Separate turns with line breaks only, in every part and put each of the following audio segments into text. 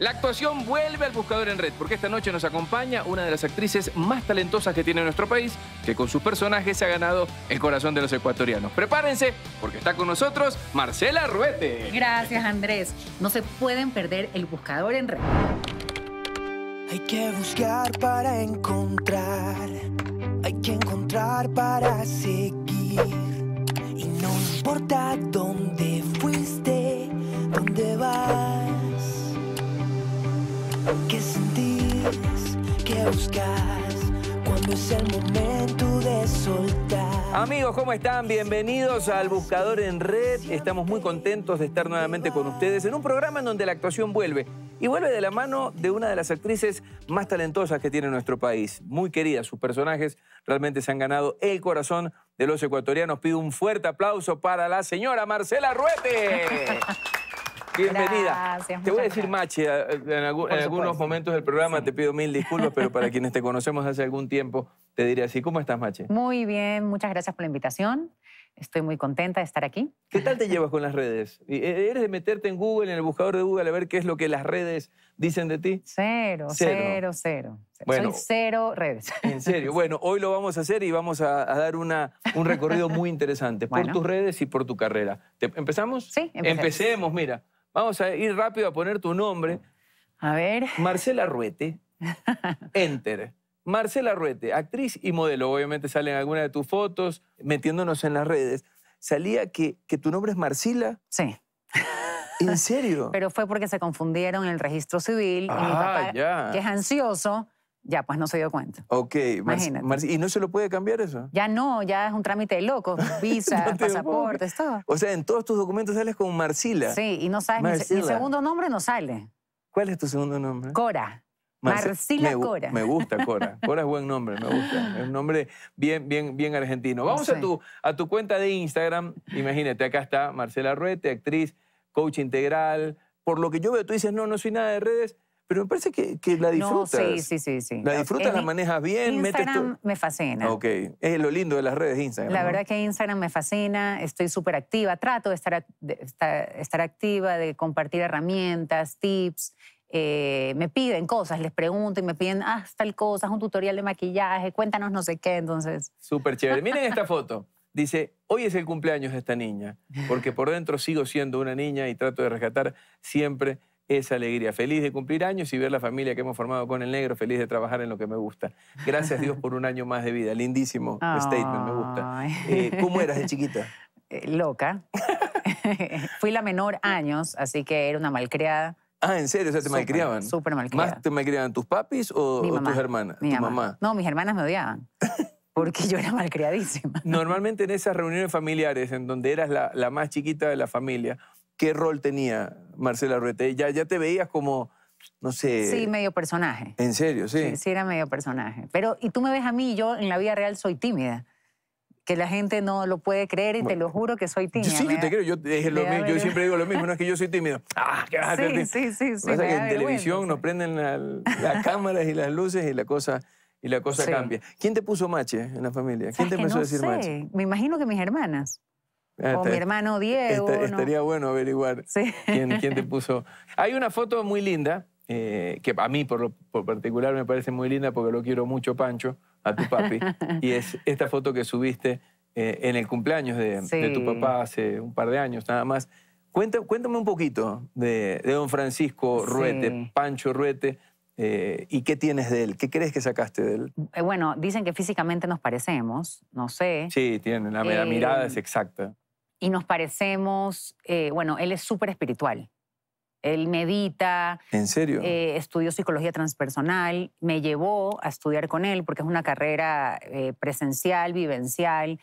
La actuación vuelve al buscador en red, porque esta noche nos acompaña una de las actrices más talentosas que tiene nuestro país, que con su personaje se ha ganado el corazón de los ecuatorianos. Prepárense, porque está con nosotros Marcela Ruete.
Gracias, Andrés. No se pueden perder el buscador en red.
Hay que buscar para encontrar, hay que encontrar para seguir. Y no importa dónde fuiste, dónde vas. Amigos, ¿cómo están? Bienvenidos al Buscador en Red. Estamos muy contentos de estar nuevamente con ustedes en un programa en donde la actuación vuelve. Y vuelve de la mano de una de las actrices más talentosas que tiene nuestro país. Muy queridas, sus personajes realmente se han ganado el corazón de los ecuatorianos. Pido un fuerte aplauso para la señora Marcela Ruete. Bienvenida. te voy a decir Machi, eh, en, algunos momentos del programa te pido mil disculpas, pero para quienes te conocemos hace algún tiempo, te diré así. ¿Cómo estás, Machi?
Muy bien, muchas gracias por la invitación. Estoy muy contenta de estar aquí.
¿Qué tal te llevas con las redes? Eh, ¿Eres de meterte en Google, en el buscador de Google, a ver qué es lo que las redes dicen de ti? Cero, cero,
cero. Soy cero redes.
En serio. Bueno, hoy lo vamos a hacer y vamos a, dar una, un recorrido muy interesante por tus redes y por tu carrera. ¿Empezamos? Sí, empecemos. Empecemos, mira. Vamos a ir rápido a poner tu nombre. A ver. Marcela Ruete. Enter. Marcela Ruete, actriz y modelo. Obviamente salen algunas de tus fotos, metiéndonos en las redes. Salía que, que tu nombre es Marcela? Sí. ¿En serio?
Pero fue porque se confundieron en el registro civil. y mi ah, papá, que es ansioso, ya pues no se dio cuenta. Ok, imagínate. ¿Y no se lo puede cambiar eso? Ya no, ya es un trámite de loco, visa, pasaportes, todo.
O sea, en todos tus documentos sales con Marcila. Sí, y
no sabes, mi, segundo nombre no sale. ¿Cuál es tu segundo nombre? Cora. Marcila Cora. Me gusta Cora.
Cora es buen nombre, me gusta. Es un nombre bien, bien, bien argentino. Vamos a, tu, a tu cuenta de Instagram. Imagínate, acá está Marcela Ruete, actriz, coach integral. Por lo que yo veo, tú dices, no, no soy nada de redes, pero me parece que, la disfrutas. sí, sí, sí, La disfrutas, la manejas bien. Instagram me fascina. Ok, es lo lindo de las redes Instagram. La verdad
que Instagram me fascina, estoy súper activa, trato de estar, estar, activa, de compartir herramientas, tips. Eh, me piden cosas, les pregunto y me piden, ah, tal cosa, un tutorial de maquillaje, cuéntanos no sé qué, entonces.
Súper chévere. Miren esta foto. Dice, hoy es el cumpleaños de esta niña, porque por dentro sigo siendo una niña y trato de rescatar siempre esa alegría. Feliz de cumplir años y ver la familia que hemos formado con el negro, feliz de trabajar en lo que me gusta. Gracias Dios por un año más de vida. Lindísimo statement, me gusta. Eh, ¿Cómo eras de
chiquita? Eh, loca. Fui la menor años, así que era una malcriada.
Ah, ¿en serio? O sea, te malcriaban. Súper malcriada. ¿Más te malcriaban tus papis o, tus hermanas? Mi tu mamá. mamá.
No, mis hermanas me odiaban. Porque yo era malcriadísima.
Normalmente en esas reuniones familiares, en donde eras la, la más chiquita de la familia, qué rol tenía Marcela Ruete? Ya, ya te veías como, no sé... Sí, medio
personaje.
¿En serio? Sí. sí.
era medio personaje. Pero, y tú me ves a mí, yo en la vida real soy tímida. Que la gente no lo puede creer y te lo juro que soy tímida. Sí, yo te creo. Yo, siempre digo lo mismo. No es
que yo soy tímida. Ah, qué vas a sí, sí, sí, sí. Pasa que en televisión nos prenden las cámaras y las luces y la cosa y la cosa cambia. ¿Quién te puso mache en la familia? ¿Quién te empezó a decir sé? mache?
Me imagino que mis hermanas o mi este, hermano este, Diego. estaría
bueno averiguar quién, te puso. Hay una foto muy linda, eh, que a mí por particular me parece muy linda porque lo quiero mucho, Pancho, a tu papi. y es esta foto que subiste eh, en el cumpleaños de, tu papá hace un par de años, nada más. Cuéntame, un poquito de, don Francisco Ruete, Pancho Ruete. Eh, ¿Y qué tienes de él? ¿Qué crees que sacaste de él?
bueno, dicen que físicamente nos parecemos, no sé.
Sí, tienen, la, la mirada es exacta
y nos parecemos, eh, bueno, él es súper espiritual. Él medita. ¿En serio? Eh, estudió psicología transpersonal. Me llevó a estudiar con él porque es una carrera eh, presencial, vivencial.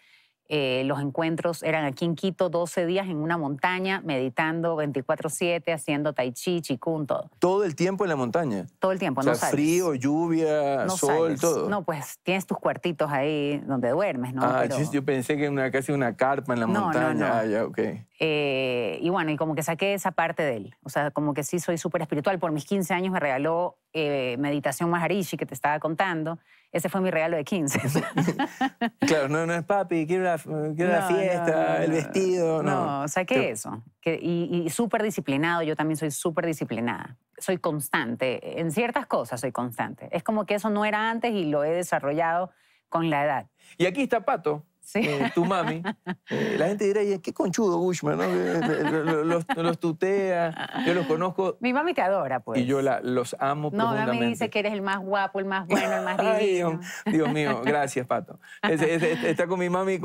Eh, los encuentros eran aquí en Quito, 12 días en una montaña, meditando 24-7, haciendo tai chi, chikun, todo.
¿Todo el tiempo en la montaña?
Todo el tiempo, o sea, no
frío, lluvia, sol, todo. No,
pues tienes tus cuartitos ahí donde duermes, ¿no? Ah,
yo, pensé que era casi una carpa en la montaña. Ah, ya, ok.
Eh, y bueno, y como que saqué esa parte de él. O sea, como que sí soy súper espiritual. Por mis 15 años me regaló eh, meditación maharishi que te estaba contando. Ese fue mi regalo de 15.
claro, no, es papi, quiero la, fiesta, el vestido. No, o
sea, ¿qué eso? y, y súper disciplinado, yo también soy súper disciplinada. Soy constante, en ciertas cosas soy constante. Es como que eso no era antes y lo he desarrollado con la edad.
Y aquí está Pato, eh, tu mami, eh, la gente dirá, ¿qué conchudo Bushman? Eh, los, tutea, yo los conozco. Mi mami te adora, pues. Y yo los amo no, profundamente. No, me dice
que eres el más guapo, el más bueno, el más Ay,
Dios, mío, gracias, Pato. está con mi mami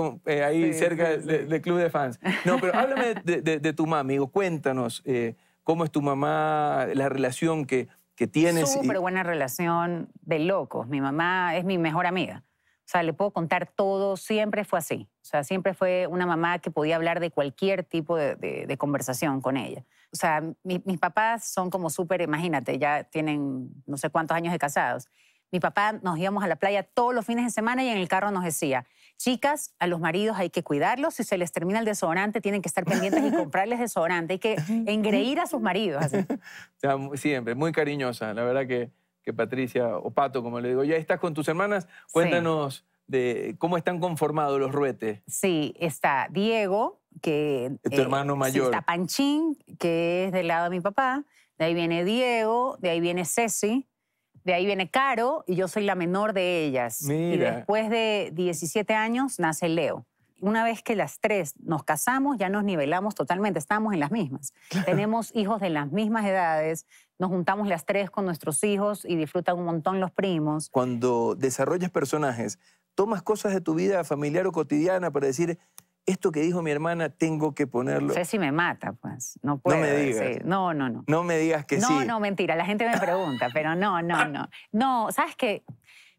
ahí cerca del club de fans. No, pero háblame de, tu mami, cuéntanos cómo es tu mamá, la relación que, que tienes. Súper
buena relación de locos. Mi mamá es mi mejor amiga. O sea, le puedo contar todo, siempre fue así. O sea, siempre fue una mamá que podía hablar de cualquier tipo de, conversación con ella. O sea, mis papás son como súper, imagínate, ya tienen no sé cuántos años de casados. Mi papá nos íbamos a la playa todos los fines de semana y en el carro nos decía, chicas, a los maridos hay que cuidarlos, si se les termina el desodorante tienen que estar pendientes y comprarles desodorante, hay que engreír a sus maridos. O
sea, siempre, muy cariñosa, la verdad que que Patricia o Pato, como le digo, ya estás con tus hermanas. Cuéntanos de cómo están conformados los ruetes.
Sí, está Diego, que es tu eh, hermano mayor. está Panchín, que es del lado de mi papá. De ahí viene Diego, de ahí viene Ceci, de ahí viene Caro y yo soy la menor de ellas. Y después de 17 años nace Leo una vez que las tres nos casamos, ya nos nivelamos totalmente, Estamos en las mismas. Tenemos hijos de las mismas edades, nos juntamos las tres con nuestros hijos y disfrutan un montón los primos.
Cuando desarrollas personajes, tomas cosas de tu vida familiar o cotidiana para decir, esto que dijo mi hermana tengo que ponerlo. No sé
si me mata, pues. No me digas.
No, no, no. No me digas que sí. No, no,
mentira. La gente me pregunta, pero no, no, no. No, ¿sabes qué?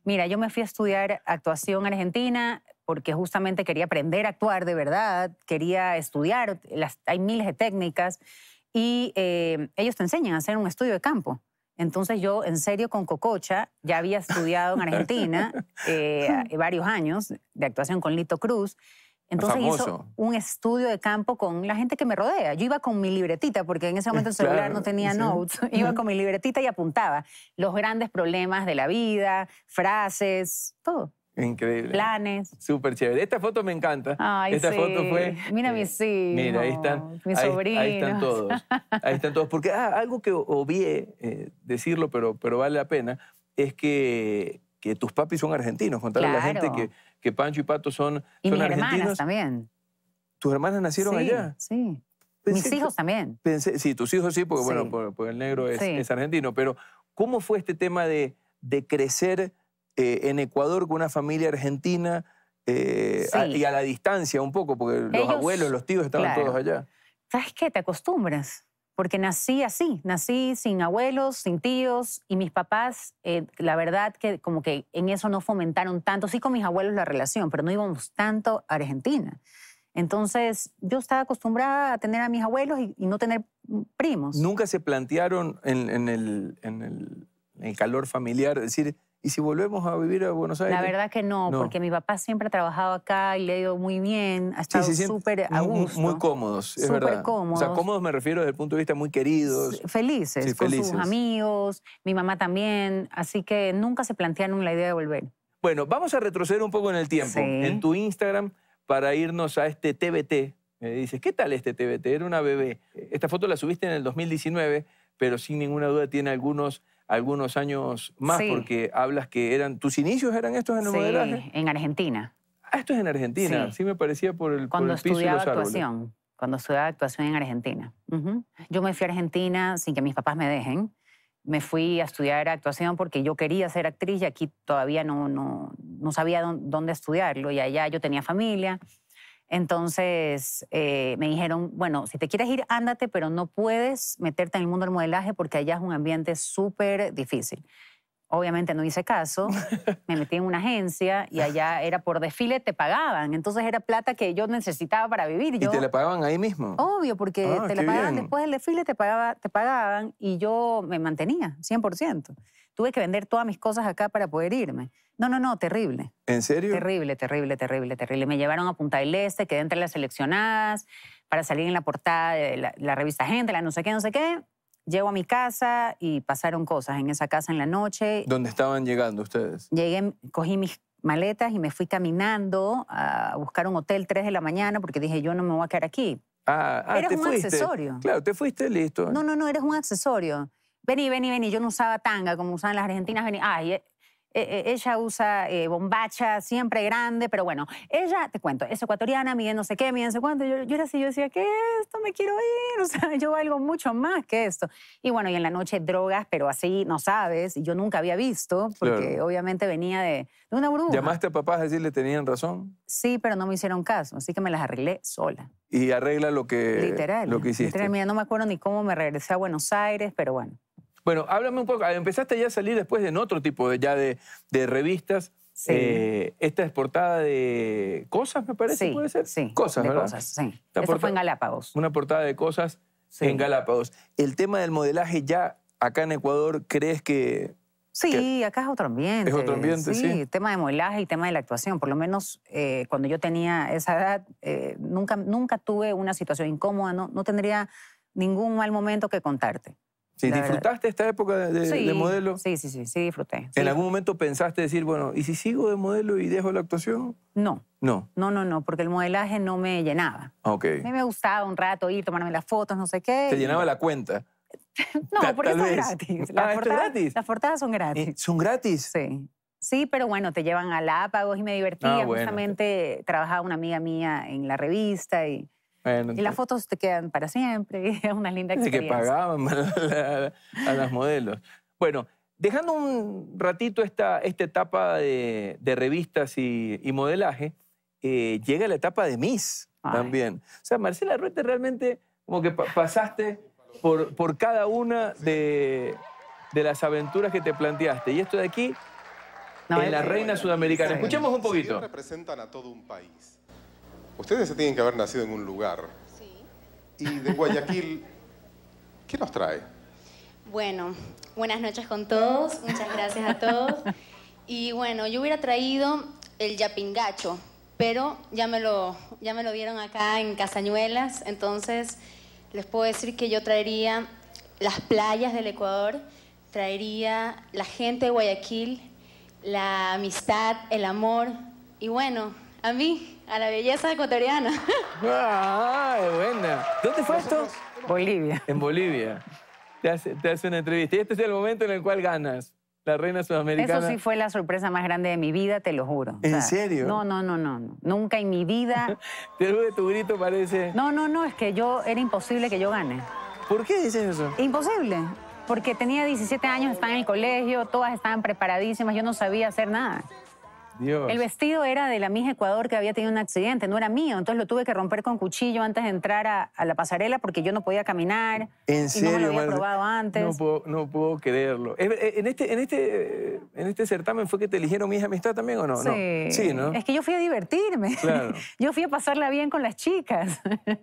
Mira, yo me fui a estudiar actuación argentina, porque justamente quería aprender a actuar de verdad, quería estudiar, hay miles de técnicas y eh, ellos te enseñan a hacer un estudio de campo. Entonces yo, en serio, con Cococha, ya había estudiado en Argentina eh, varios años de actuación con Lito Cruz. Entonces hizo un estudio de campo con la gente que me rodea. Yo iba con mi libretita, porque en ese momento el celular no tenía notes. Iba con mi libretita y apuntaba los grandes problemas de la vida, frases, todo. Increíble. Planes.
Súper chévere. Esta foto me encanta. Esta foto fue.
Mira eh, mis Mira, ahí
están. ahí, están todos. Ahí están todos. Porque ah, algo que obvié eh, decirlo, pero, pero vale la pena, es que, que tus papis son argentinos. Contarle a la gente que, Pancho y Pato son, y son hermanas
también. ¿Tus hermanas nacieron allá? Sí. mis hijos también.
sí, tus hijos sí, porque bueno, el negro es, argentino. Pero, ¿cómo fue este tema de, de crecer? Eh, en Ecuador con una familia argentina eh, y a la distancia un poco, porque los abuelos, los tíos estaban todos allá.
¿Sabes qué? Te acostumbras, porque nací así, nací sin abuelos, sin tíos, y mis papás, eh, la verdad que como que en eso no fomentaron tanto, sí con mis abuelos la relación, pero no íbamos tanto a Argentina. Entonces, yo estaba acostumbrada a tener a mis abuelos y, no tener primos.
¿Nunca se plantearon en, el, en calor familiar es decir, ¿Y si volvemos a vivir a Buenos Aires? La verdad que no, porque
mi papá siempre ha trabajado acá y le ha ido muy bien, ha estado súper Muy,
cómodos, es súper cómodos. O sea, cómodos me refiero desde el punto de vista muy queridos. Felices, con sus
amigos, mi mamá también, así que nunca se plantearon la idea de volver.
Bueno, vamos a retroceder un poco en el tiempo, en tu Instagram, para irnos a este TBT. Me dices, ¿qué tal este TBT? Era una bebé. Esta foto la subiste en el 2019, pero sin ninguna duda tiene algunos algunos años más, porque hablas que eran, tus inicios eran estos en el sí,
en Argentina. Ah, esto es en Argentina, sí, me parecía por el, Cuando por actuación. Cuando estudiaba actuación en Argentina. Yo me fui a Argentina sin que mis papás me dejen. Me fui a estudiar actuación porque yo quería ser actriz y aquí todavía no, no sabía dónde estudiarlo. Y allá yo tenía familia. Entonces eh, me dijeron, bueno, si te quieres ir, ándate, pero no puedes meterte en el mundo del modelaje porque allá es un ambiente súper difícil. Obviamente no hice caso, me metí en una agencia y allá era por desfile, te pagaban. Entonces era plata que yo necesitaba para vivir. ¿Y te
la pagaban ahí mismo?
Obvio, porque ah, después del desfile, te, te pagaban y yo me mantenía 100%. Tuve que vender todas mis cosas acá para poder irme. No, no, no, terrible. ¿En serio? Terrible, terrible, terrible, terrible. Me llevaron a Punta del Este, quedé entre las seleccionadas para salir en la portada de la, revista Gente, la no sé qué, no sé qué. Llego a mi casa y pasaron cosas en esa casa en la noche.
¿Dónde estaban llegando ustedes?
Llegué, cogí mis maletas y me fui caminando a buscar un hotel 3 de la mañana porque dije, yo no me voy a quedar aquí.
Ah, ah eres un accesorio. Claro, te fuiste, listo. No,
no, no, eres un accesorio. Vení, vení, vení. Yo no usaba tanga como usaban las argentinas. Vení. Ay, e, e, ella usa eh, bombacha siempre grande, pero bueno, ella, te cuento, es ecuatoriana, mide no sé qué, mide no sé cuánto. Yo, era así, yo decía, ¿qué esto? Me quiero ir. O sea, yo valgo mucho más que esto. Y bueno, y en la noche drogas, pero así no sabes. y Yo nunca había visto, porque obviamente venía de, una bruja. ¿Llamaste
a papás a decirle tenían razón?
Sí, pero no me hicieron caso, así que me las arreglé sola.
Y arregla lo que, literal, hiciste. Literal,
no me acuerdo ni cómo me regresé a Buenos Aires, pero bueno.
Bueno, háblame un poco, empezaste ya a salir después en otro tipo de, ya de, de revistas. Sí. Eh, esta es portada de cosas, me parece, sí, ¿puede ser? Sí, cosas, ¿verdad? cosas, sí. Eso fue en Galápagos. Una portada de cosas en Galápagos. El tema del modelaje ya acá en Ecuador,
¿crees que...? Sí, acá es otro ambiente. Es otro ambiente, sí. sí. Tema de modelaje y tema de la actuación. Por lo menos eh, cuando yo tenía esa edad, eh, nunca, nunca tuve una situación incómoda. No, no tendría ningún mal momento que contarte.
Sí, ¿Disfrutaste esta época de,
modelo? Sí, sí, sí, sí, disfruté.
¿En algún momento pensaste decir, bueno, ¿y si sigo de modelo y dejo la
actuación? No. No. No, no, no, porque el modelaje no me llenaba. Ok. A mí me gustaba un rato ir, tomarme las fotos, no sé qué. ¿Te llenaba la cuenta? no, porque son ah, gratis.
Las portadas, gratis. son eh, gratis. ¿Son gratis? Sí.
Sí, pero bueno, te llevan a Lápagos y me ah, divertía. Justamente trabajaba una amiga mía en la revista y y las fotos te quedan para siempre, es una linda que pagaban
a las modelos. Bueno, dejando un ratito esta, esta etapa de, revistas y, modelaje, eh, llega la etapa de Miss también. O sea, Marcela Ruete realmente como que pasaste por, por cada una de, de las aventuras que te planteaste. Y esto de aquí, no, en la Reina Sudamericana. Escuchemos un poquito.
representan a todo un país Ustedes se tienen que haber nacido en un lugar. Sí. Y de Guayaquil, ¿qué nos trae? Bueno, buenas noches con todos, muchas gracias a todos. Y bueno, yo hubiera traído el yapingacho, pero ya me lo, ya me lo vieron acá en Casañuelas, entonces les puedo decir que yo traería las playas del Ecuador, traería la gente de Guayaquil, la amistad, el amor y bueno, a mí, a la belleza ecuatoriana.
¡Ah, buena! ¿Dónde fue esto? Bolivia. En Bolivia. Te hace, una entrevista. Y este es el momento en el cual ganas. La reina sudamericana. Eso sí
fue la sorpresa más grande de mi vida, te lo juro. ¿En serio? No, no, no, no, Nunca en mi vida.
te de tu grito parece.
No, no, no, es que yo era imposible que yo gane. ¿Por qué dices eso? Imposible. Porque tenía 17 años, estaba en el colegio, todas estaban preparadísimas, yo no sabía hacer nada. El vestido era de la Miss Ecuador que había tenido un accidente, no era mío. Entonces lo tuve que romper con cuchillo antes de entrar a, la pasarela porque yo no podía caminar. En y serio, no lo había probado antes.
No puedo, creerlo. Este, este, en este, certamen fue que te eligieron mis Amistad también o no? Sí. Es
que yo fui a divertirme. Yo fui a pasarla bien con las chicas.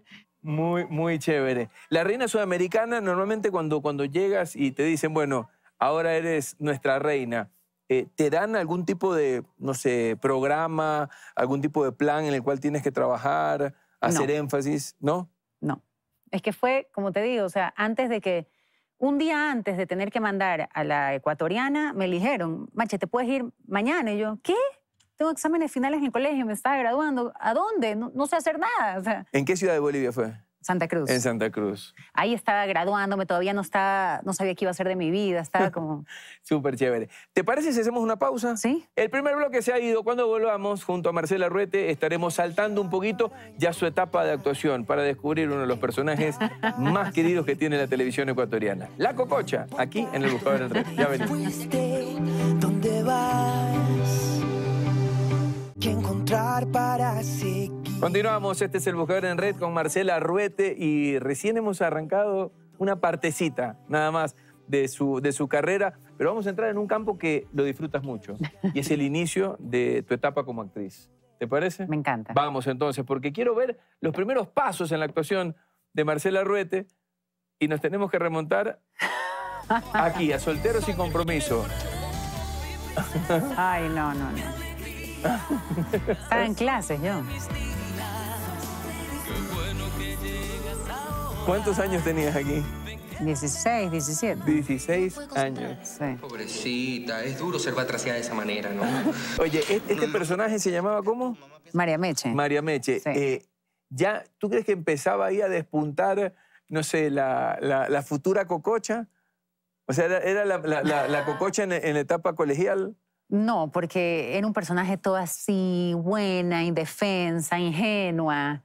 Muy,
muy chévere. La reina sudamericana, normalmente cuando llegas y te dicen, bueno, ahora eres nuestra reina eh, ¿te dan algún tipo de, no sé, programa, algún tipo de plan en el cual tienes que trabajar, hacer énfasis? ¿No? No.
Es que fue, como te digo, o sea, antes de que, un día antes de tener que mandar a la ecuatoriana, me dijeron, Mache, ¿te puedes ir mañana? Y yo, ¿qué? Tengo exámenes finales en el colegio, me estaba graduando. ¿A dónde? No, sé hacer nada.
¿En qué ciudad de Bolivia fue?
Santa Cruz. En
Santa Cruz.
Ahí estaba graduándome, todavía no, estaba, no sabía qué iba a ser de mi vida, estaba
como... Súper chévere. ¿Te parece si hacemos una pausa? Sí. El primer bloque se ha ido. Cuando volvamos, junto a Marcela Ruete, estaremos saltando un poquito ya su etapa de actuación para descubrir uno de los personajes más queridos que tiene la televisión ecuatoriana. La Cococha, aquí en El Buscador del Rey. Ya venimos. ¿Dónde vas? encontrar para Continuamos, este es el Buscador en Red con Marcela Ruete y recién hemos arrancado una partecita, nada más, de su, de su carrera, pero vamos a entrar en un campo que lo disfrutas mucho y es el inicio de tu etapa como actriz. ¿Te parece? Me encanta. Vamos entonces, porque quiero ver los primeros pasos en la actuación de Marcela Ruete y nos tenemos que remontar aquí, a Solteros
sin Compromiso. Ay, no, no, no. Estaba en clases yo. ¿Cuántos años tenías aquí? 16, 17. 16 años.
Pobrecita, es duro ser batraciada de esa manera, ¿no? Oye, este, personaje se
llamaba ¿cómo? María Meche. María
Meche. Eh, ¿Ya tú crees que empezaba ahí a despuntar, no sé, la, futura cococha? O sea, ¿era, la, cococha en, en etapa colegial?
No, porque era un personaje todo así, buena, indefensa, ingenua.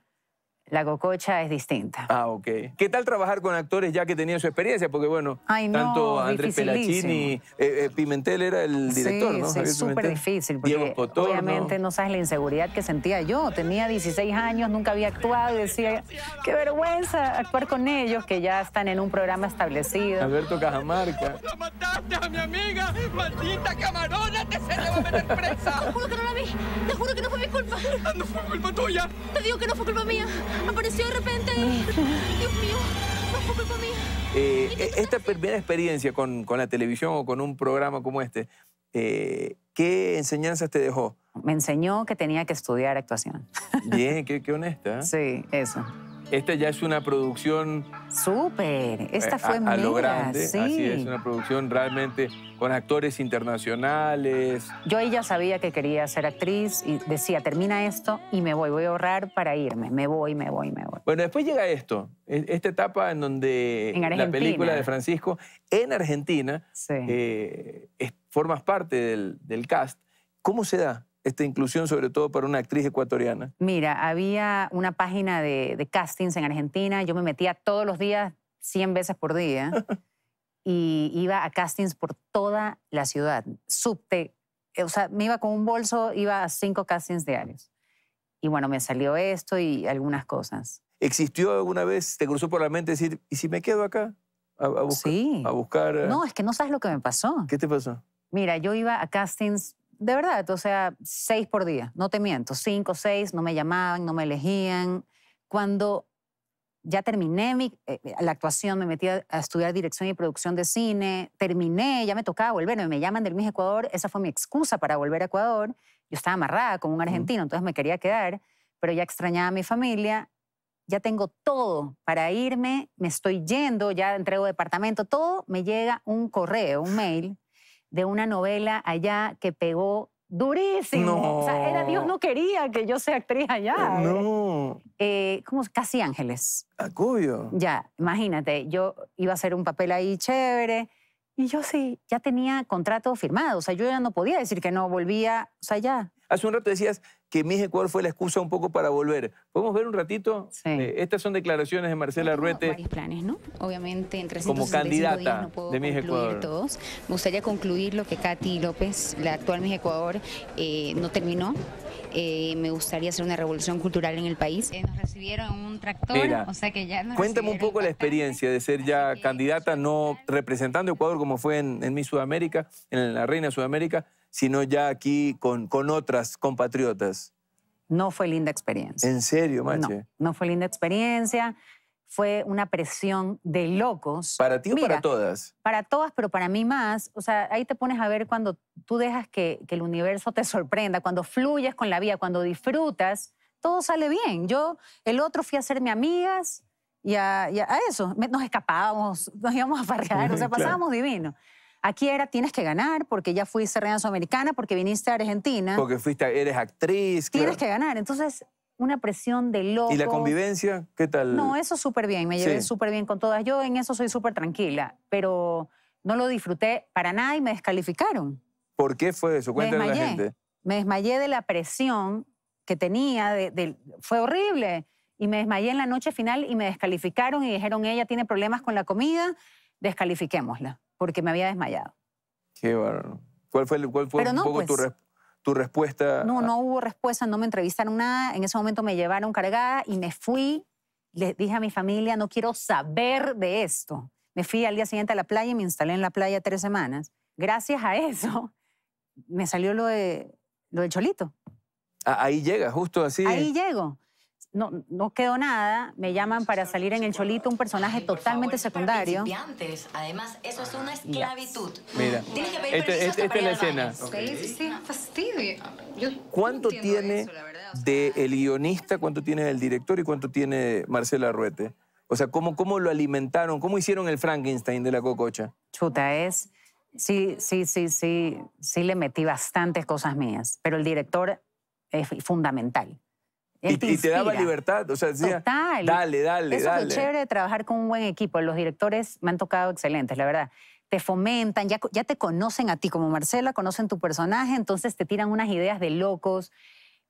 La cococha es distinta.
Ah, ok. ¿Qué tal trabajar con actores ya que tenían su experiencia? Porque bueno, tanto Andrés Pelachini, eh, eh, Pimentel era el director, ¿no? Sí, es súper
difícil. Porque Diego obviamente ¿no? sabes la inseguridad que sentía yo. Tenía 16 años, nunca había actuado y decía, qué vergüenza actuar con ellos que ya están en un programa establecido. Alberto Cajamarca. Lo
mataste a mi amiga! ¡Maldita camarona! ¡Te se le va a meter presa! Te juro que no la vi. Te juro
que no fue mi culpa. Ah, no fue culpa tuya. Te digo que no fue culpa mía. Apareció de repente Dios mío, no fue culpa
eh, eh, esta primera experiencia con, la televisión o con un programa como este, eh, ¿qué enseñanzas te dejó?
Me enseñó que tenía que estudiar actuación.
Bien, qué, honesta.
Sí, eso.
Esta ya es una producción...
Súper,
esta eh, fue a, lo grande, sí. es, una producción realmente con actores internacionales.
Yo ahí ya sabía que quería ser actriz y decía, termina esto y me voy, voy a ahorrar para irme, me voy, me voy, me voy.
Bueno, después llega esto, e, esta etapa en donde la película de Francisco en Argentina, eh, formas parte del cast. ¿Cómo se da? esta inclusión, sobre todo para una actriz ecuatoriana?
Mira, había una página de, castings en Argentina, yo me metía todos los días, 100 veces por día, y iba a castings por toda la ciudad, subte, o sea, me iba con un bolso, iba a cinco castings diarios. Y bueno, me salió esto y algunas cosas.
¿Existió alguna vez, te cruzó por la mente decir, ¿y si me quedo acá? A, a buscar, sí. A buscar. Eh? No, es
que no sabes lo que me
pasó. ¿Qué te pasó?
Mira, yo iba a castings de verdad, o sea, seis por día, no te miento, cinco, seis, no me llamaban, no me elegían. Cuando ya terminé mi, eh, eh, la actuación, me metí a, estudiar dirección y producción de cine, terminé, ya me tocaba volver, me llaman del Miss Ecuador, esa fue mi excusa para volver a Ecuador. Yo estaba amarrada con un argentino, entonces me quería quedar, pero ya extrañaba a mi familia, ya tengo todo para irme, me estoy yendo, ya entrego departamento, todo, me llega un correo, un mail de una novela allá que pegó durísimo. O sea, Dios no quería que yo sea actriz allá. Eh. No. Eh, como casi ángeles. cuyo? Ah, ya, imagínate, yo iba a hacer un papel ahí chévere. Y yo sí, ya tenía contrato firmado, o sea, yo ya no podía decir que no, volvía, o sea, ya,
Hace un rato decías que Miss Ecuador fue la excusa un poco para volver. ¿Podemos ver un ratito? Sí. Eh, estas son declaraciones de Marcela Ruete. Varios
planes, ¿no? Obviamente, entre Como candidata
de Miss Ecuador.
Me gustaría concluir lo que Katy López, la actual Miss Ecuador, eh, no terminó. Eh, me gustaría hacer una revolución cultural en el país. nos recibieron un tractor, o sea que ya Cuéntame
un poco la experiencia de ser ya candidata, no representando Ecuador como fue en, mi Sudamérica, en la Reina Sudamérica, sino ya aquí con, con otras compatriotas.
No fue linda experiencia. ¿En serio, Mache? No, no fue linda experiencia. Fue una presión de locos. ¿Para ti o para todas? Para todas, pero para mí más. O sea, ahí te pones a ver cuando tú dejas que, el universo te sorprenda, cuando fluyes con la vida, cuando disfrutas, todo sale bien. Yo, el otro, fui a hacerme amigas y a, a, eso. Nos escapábamos, nos íbamos a parrear, o sea, pasábamos divino. Aquí era tienes que ganar porque ya fuiste reina sudamericana, porque viniste a Argentina. Porque
fuiste, eres actriz. Tienes que
ganar. Entonces, una presión de loco. ¿Y la
convivencia? ¿Qué tal? No,
eso súper bien. Me llevé súper bien con todas. Yo en eso soy súper tranquila, pero no lo disfruté para nada y me descalificaron.
¿Por qué fue eso? Cuéntale a la gente.
Me desmayé de la presión que tenía. fue horrible. Y me desmayé en la noche final y me descalificaron y dijeron, ella tiene problemas con la comida, descalifiquémosla porque me había desmayado.
Qué bárbaro. ¿Cuál fue, cuál fue un poco pues. tu, respuesta? No, no
hubo respuesta, no me entrevistaron nada. En ese momento me llevaron cargada y me fui. Les dije a mi familia, no quiero saber de esto. Me fui al día siguiente a la playa y me instalé en la playa tres semanas. Gracias a eso me salió lo de, lo del cholito.
Ah, ahí llega, justo así. Ahí
llego no, no quedó nada, me llaman para salir en El Cholito, un personaje totalmente secundario. Antes, Además, eso es una esclavitud. Mira, este, este, esta es la escena. Ah. ¿Cuánto tiene
del de el guionista, cuánto tiene el director y cuánto tiene Marcela Ruete? O sea, ¿cómo, ¿cómo lo alimentaron? ¿Cómo hicieron el Frankenstein de la cococha?
Chuta, es... Sí, sí, sí, sí, sí le metí bastantes cosas mías, pero el director es fundamental. Y, te, daba libertad, o sea, decía, dale, dale, Eso es chévere trabajar con un buen equipo. Los directores me han tocado excelentes, la verdad. Te fomentan, ya, te conocen a ti como Marcela, conocen tu personaje, entonces te tiran unas ideas de locos.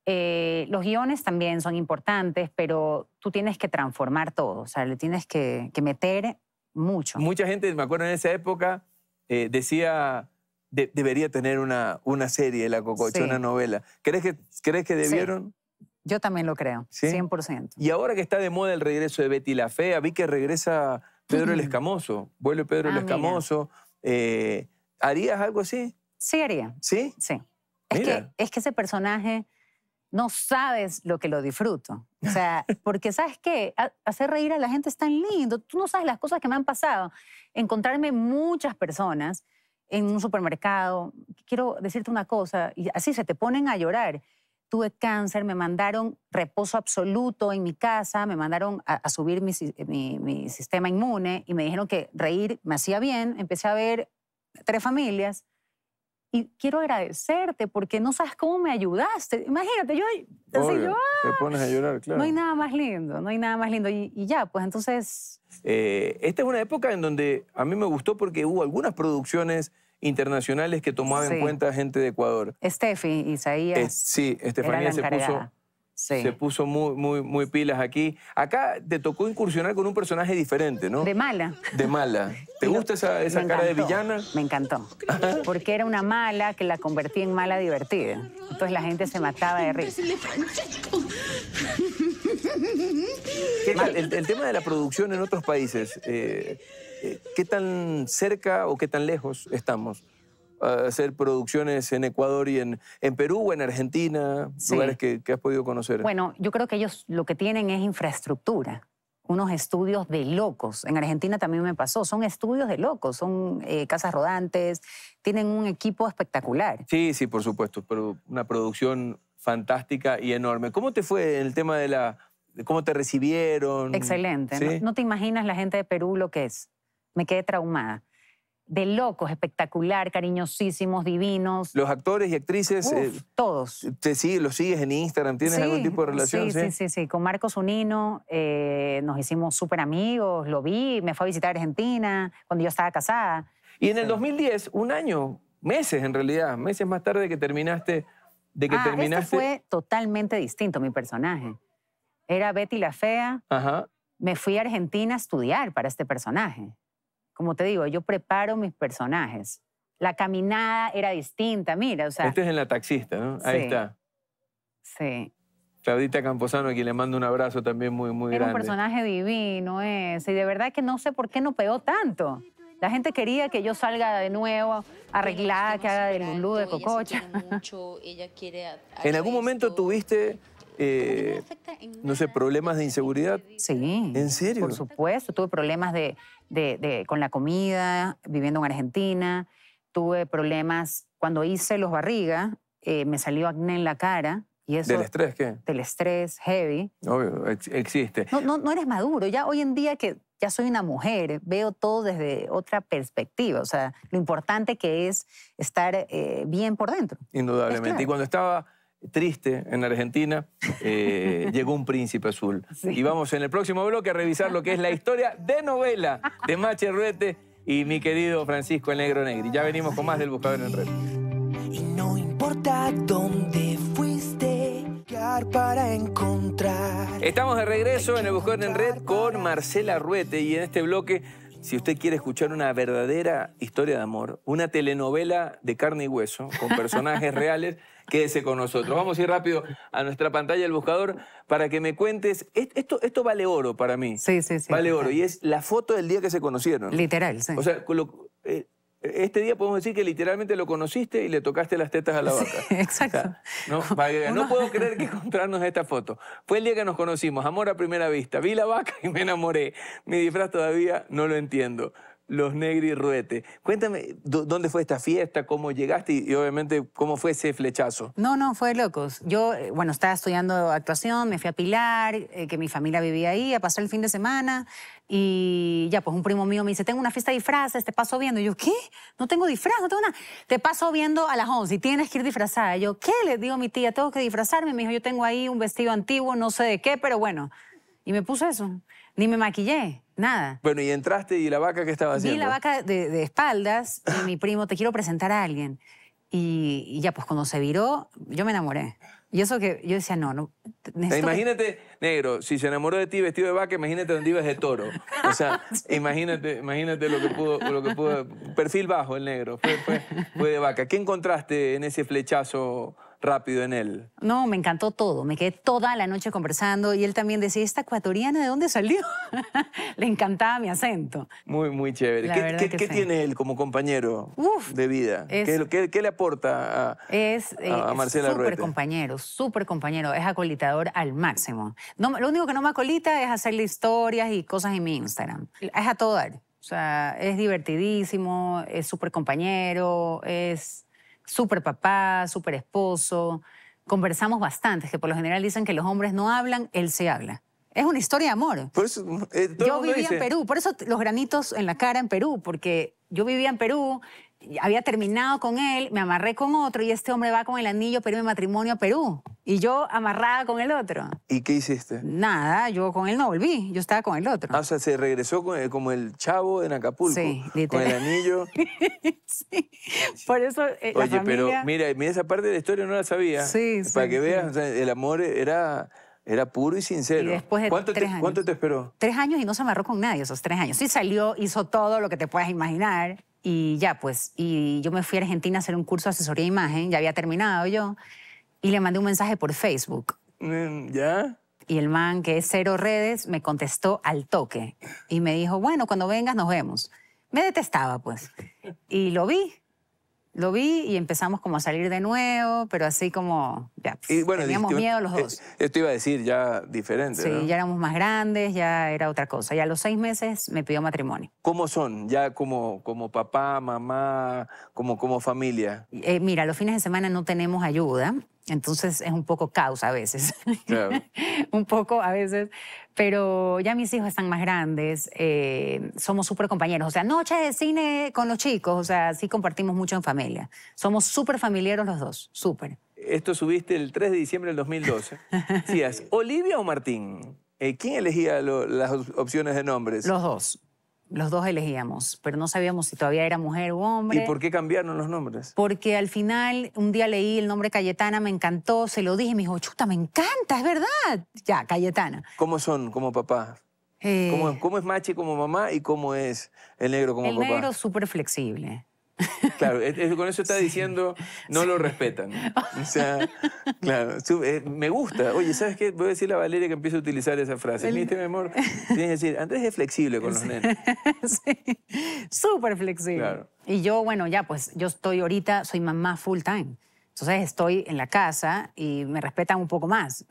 Eh, los guiones también son importantes, pero tú tienes que transformar todo, o sea, le tienes que, meter mucho.
Mucha gente, me acuerdo en esa época, eh, decía, debería tener una, una serie, La Cococha, una novela. ¿Crees que, ¿crees que debieron?
Yo también lo creo, 100%.
Y ahora que está de moda el regreso de Betty la Fea, vi que regresa Pedro el Escamoso, vuelve Pedro ah, el Escamoso. Eh,
¿Harías algo así? Sí, haría. ¿Sí? Sí. Es que, ese personaje no sabes lo que lo disfruto. O sea, porque sabes que hacer reír a la gente es tan lindo. Tú no sabes las cosas que me han pasado. Encontrarme muchas personas en un supermercado. Quiero decirte una cosa, y así se te ponen a llorar tuve cáncer, me mandaron reposo absoluto en mi casa, me mandaron a, subir mi, sistema inmune y me dijeron que reír me hacía bien, empecé a ver tres familias y quiero agradecerte porque no sabes cómo me ayudaste. Imagínate, yo, te ah,
pones a llorar, claro. No hay
nada más lindo, no hay nada más lindo y, ya, pues entonces...
Eh, esta es una época en donde a mí me gustó porque hubo algunas producciones internacionales que tomaba en cuenta gente de Ecuador.
Estefi, Isaías. sí, Estefanía se puso, se
puso muy, muy, muy pilas aquí. Acá te tocó incursionar con un personaje diferente, ¿no? De mala. De mala. ¿Te gusta esa, cara de villana?
Me encantó. Porque era una mala que la convertí en mala divertida. Entonces la gente se mataba de risa. El,
tema de la producción en otros países, eh, eh, ¿qué tan cerca o qué tan lejos estamos? hacer producciones en Ecuador y en, en Perú o en Argentina, lugares que, has podido conocer.
Bueno, yo creo que ellos lo que tienen es infraestructura unos estudios de locos. En Argentina también me pasó. Son estudios de locos, son eh, casas rodantes, tienen un equipo espectacular.
Sí, sí, por supuesto, pero una producción fantástica y enorme. ¿Cómo te fue el tema de la cómo te recibieron. Excelente. ¿No,
te imaginas la gente de Perú lo que es. Me quedé traumada. De locos, espectacular, cariñosísimos, divinos.
Los actores y actrices. Eh, todos. Te, sigues, los sigues en Instagram, ¿tienes algún tipo de relación? Sí, sí,
sí, sí. Con Marcos Unino eh, nos hicimos súper amigos, lo vi, me fue a visitar Argentina cuando yo estaba casada. Y en el 2010, un
año, meses en realidad, meses más tarde que terminaste, de que ah, terminaste. fue
totalmente distinto mi personaje era Betty la Fea. Me fui a Argentina a estudiar para este personaje. Como te digo, yo preparo mis personajes. La caminada era distinta, mira, o sea... Este es
en La Taxista, ¿no? Ahí está. Sí. Claudita Camposano, aquí le mando un abrazo también muy, muy grande. Era un personaje
divino ese, y de verdad que no sé por qué no pegó tanto. La gente quería que yo salga de nuevo, arreglada, que haga del lulú, de cococha. ella quiere ¿En
algún momento tuviste eh, no sé, problemas de inseguridad.
Sí. ¿En serio? Por supuesto, tuve problemas de, con la comida, viviendo en Argentina, tuve problemas cuando hice los barriga, eh, me salió acné en la cara. Y eso, ¿Del estrés qué? Del estrés heavy.
Obvio, existe.
No, no, no eres maduro. Ya hoy en día que ya soy una mujer, veo todo desde otra perspectiva. O sea, lo importante que es estar eh, bien por dentro.
Indudablemente. Y cuando estaba triste en Argentina, eh, llegó un príncipe azul. Y vamos en el próximo bloque a revisar lo que es la historia de novela de Mache Ruete y mi querido Francisco el Negro Negri. Ya venimos con más del Buscador en Red. Y no importa dónde fuiste para encontrar. Estamos de regreso en el Buscador en Red con Marcela Ruete y en este bloque si usted quiere escuchar una verdadera historia de amor, una telenovela de carne y hueso, con personajes reales, Quédese con nosotros. Vamos a ir rápido a nuestra pantalla del buscador para que me cuentes. Esto, esto vale oro para mí.
Sí, sí, sí. Vale oro. Y
es la foto del día que se conocieron. Literal, sí. O sea, eh, este día podemos decir que literalmente lo conociste y le tocaste las tetas a la vaca.
exacto.
no, no, puedo creer que encontrarnos esta foto. Fue el día que nos conocimos, amor a primera vista. Vi la vaca y me enamoré. Mi disfraz todavía no lo entiendo. Los Negri Ruete. Cuéntame, ¿dónde fue esta fiesta? ¿Cómo llegaste? Y, obviamente, ¿cómo fue ese flechazo?
No, no, fue locos. Yo, eh, bueno, estaba estudiando actuación, me fui a Pilar, eh, que mi familia vivía ahí, a pasar el fin de semana. Y ya, pues un primo mío me dice, tengo una fiesta de disfraces, te paso viendo. yo, ¿qué? No tengo disfraz, no tengo nada. Te paso viendo a las 11 y tienes que ir disfrazada. yo, ¿qué? Le digo a mi tía, tengo que disfrazarme. Me dijo, yo tengo ahí un vestido antiguo, no sé de qué, pero bueno. Y me puse eso. Ni me maquillé. Nada.
Bueno, y entraste y la vaca, que estaba haciendo? Vi la
vaca de, espaldas y mi primo, te quiero presentar a alguien. Y, ya, pues cuando se viró, yo me enamoré. Y eso que yo decía, no, no. Imagínate,
negro, si se enamoró de ti vestido de vaca, imagínate donde ibas de toro. O sea, imagínate, imagínate lo que pudo, lo que pudo. Perfil bajo el negro, fue, fue, fue de vaca. ¿Qué encontraste en ese flechazo? rápido en él.
No, me encantó todo. Me quedé toda la noche conversando y él también decía, ¿esta ecuatoriana de dónde salió? Le encantaba mi acento.
Muy, muy chévere. La ¿Qué, tiene él como compañero de vida? ¿Qué, le aporta a,
es, a, eh, Es Súper compañero, súper compañero. Es acolitador al máximo. lo único que no me acolita es hacerle historias y cosas en mi Instagram. Es a todo dar. O sea, es divertidísimo, es súper compañero, es Super papá, super esposo, conversamos bastante, que por lo general dicen que los hombres no hablan, él se habla. Es una historia de amor. Eh, yo vivía en Perú, por eso los granitos en la cara en Perú, porque yo vivía en Perú, había terminado con él, me amarré con otro y este hombre va con el anillo Perú de matrimonio a Perú. Y yo amarrada con el otro.
¿Y qué hiciste?
Nada, yo con él no volví, yo estaba con el otro.
Ah, o sea, se regresó eh, como el chavo en Acapulco. Sí, Con el anillo.
sí. Por eso. Eh, Oye, pero
mira, mira, esa parte de la historia no la sabía. Sí, sí. Para que veas, el amor era. Era puro y sincero. después de ¿Cuánto, tres años, ¿Cuánto te esperó?
Tres años y no se amarró con nadie esos tres años. Sí salió, hizo todo lo que te puedas imaginar. Y ya, pues, y yo me fui a Argentina a hacer un curso de asesoría de imagen, ya había terminado yo, y le mandé un mensaje por Facebook. Mm, ¿Ya? Y el man, que es cero redes, me contestó al toque y me dijo, bueno, cuando vengas nos vemos. Me detestaba, pues. Y lo vi lo vi y empezamos como a salir de nuevo, pero así como ya bueno, teníamos miedo los eh, dos.
Esto iba a decir ya diferente. Sí, ya
éramos más grandes, ya era otra cosa. ya a los seis meses me pidió matrimonio.
¿Cómo son? Ya como, como papá, mamá, como, como familia.
Eh, mira, los fines de semana no tenemos ayuda. Entonces es un poco causa a veces. Claro. un poco a veces pero ya mis hijos están más grandes, eh, somos súper compañeros. O sea, noches de cine con los chicos, o sea, sí compartimos mucho en familia. Somos súper familiares los dos, súper.
Esto subiste el 3 de diciembre del 2012. Decías, ¿Olivia o Martín? Eh, ¿Quién elegía las opciones de nombres? Los
dos los dos elegíamos, pero no sabíamos si todavía era mujer o hombre. ¿Y por qué cambiaron los nombres? Porque al final, un día leí el nombre Cayetana, me encantó, se lo dije, me dijo, chuta, me encanta, es verdad. Ya, Cayetana.
¿Cómo son como papá? Eh, ¿Cómo, es Machi como mamá y cómo es el negro como papá? El negro
súper flexible.
Claro, con eso está diciendo, no lo respetan. O sea, claro, eh, me gusta. Oye, ¿sabes qué? Voy a decirle a Valeria que empiece a utilizar esa frase. El... Este, mi
amor, tienes
que decir, Andrés es flexible con los nenes. Sí,
súper flexible. Y yo, bueno, ya, pues yo estoy ahorita, soy mamá full time. Entonces estoy en la casa y me respetan un poco más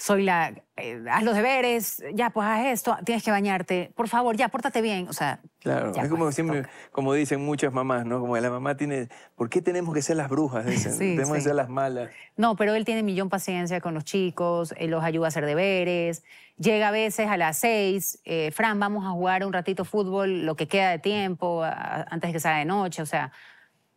soy la, eh, haz los deberes, ya, pues haz esto, tienes que bañarte, por favor, ya, pórtate bien, o sea. Claro, es pues,
como como dicen muchas mamás, ¿no? Como la mamá tiene, ¿por qué tenemos que ser las brujas? Dicen, tenemos que ser las malas.
No, pero él tiene millón paciencia con los chicos, él eh, los ayuda a hacer deberes, llega a veces a las seis, eh, Fran, vamos a jugar un ratito fútbol, lo que queda de tiempo, antes de que sea de noche, o sea,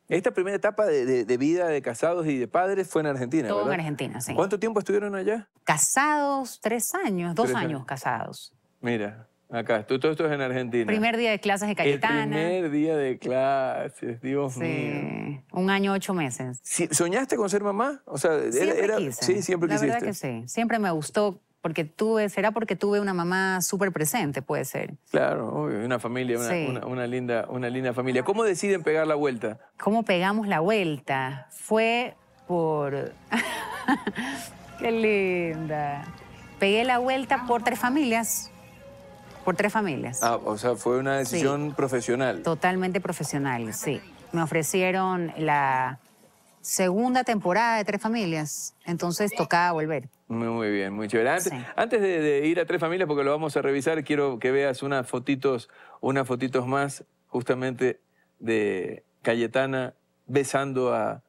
esta primera etapa de, vida de casados y de padres fue en Argentina. Todo en Argentina, sí. ¿Cuánto tiempo estuvieron allá?
Casados, tres años, dos años. casados.
Mira, Acá, todo esto es en Argentina. Primer
día de clases de Cayetana.
primer día de clases, Dios
sí. Un año, ocho meses. ¿Soñaste
con ser mamá? O sea, siempre era, siempre La verdad que sí.
Siempre me gustó porque tuve, será porque tuve una mamá súper presente, puede ser.
Claro, una familia, una, linda, una linda familia. ¿Cómo deciden pegar la vuelta?
¿Cómo pegamos la vuelta? Fue por... Qué linda. Pegué la vuelta por tres familias. Por tres familias.
Ah, o sea, fue una decisión profesional.
Totalmente profesional, sí. Me ofrecieron la segunda temporada de Tres Familias, entonces tocaba volver.
Muy, bien, muy chévere. Antes, de, ir a Tres Familias, porque lo vamos a revisar, quiero que veas unas fotitos, unas fotitos más justamente de Cayetana besando a,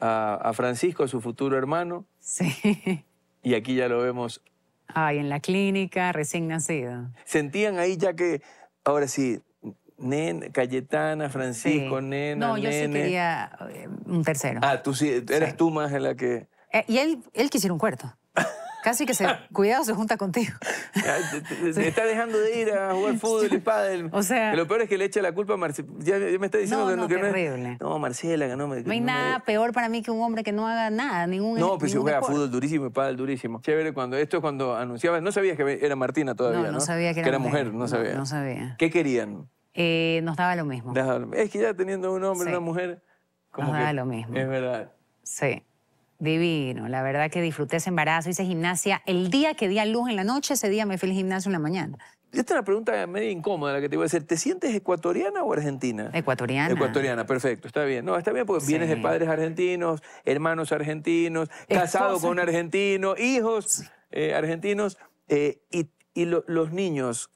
a, a Francisco, a su futuro hermano. Sí. Y aquí ya lo vemos.
Ay, en la clínica, recién nacido.
Sentían ahí ya que, ahora sí, Nen, Cayetana, Francisco, Nen Nena, No, yo sí quería
eh, un tercero.
Ah, tú sí, eras tú más en la que...
Eh, y él, él quisiera un cuarto. Casi que se, cuidado, se junta contigo.
Se está dejando de ir a jugar fútbol y pádel. O sea... lo peor es que le echa la culpa a Marcela. Ya, me está diciendo que, no, terrible. no es... No, Marcela, que no me... No hay nada
peor para mí que un hombre que no haga nada, ningún No, pues si juega fútbol
durísimo y pádel durísimo. Chévere, cuando esto es cuando anunciabas... No sabías que era Martina todavía, ¿no? No, sabía que era, que era mujer. no sabía. No sabía. ¿Qué querían?
Eh, nos daba lo mismo. Es que ya teniendo
un hombre y una mujer... nos daba lo mismo. Es
verdad. Sí. Divino, la verdad que disfruté ese embarazo, hice gimnasia. El día que di a luz en la noche, ese día me fui al gimnasio en la mañana. Esta
es una pregunta medio incómoda la que te voy a hacer. ¿Te sientes ecuatoriana o argentina? Ecuatoriana. Ecuatoriana, perfecto, está bien. No, está bien porque vienes de padres argentinos, hermanos argentinos, casado con un argentino, hijos eh, argentinos. Eh, y, los niños,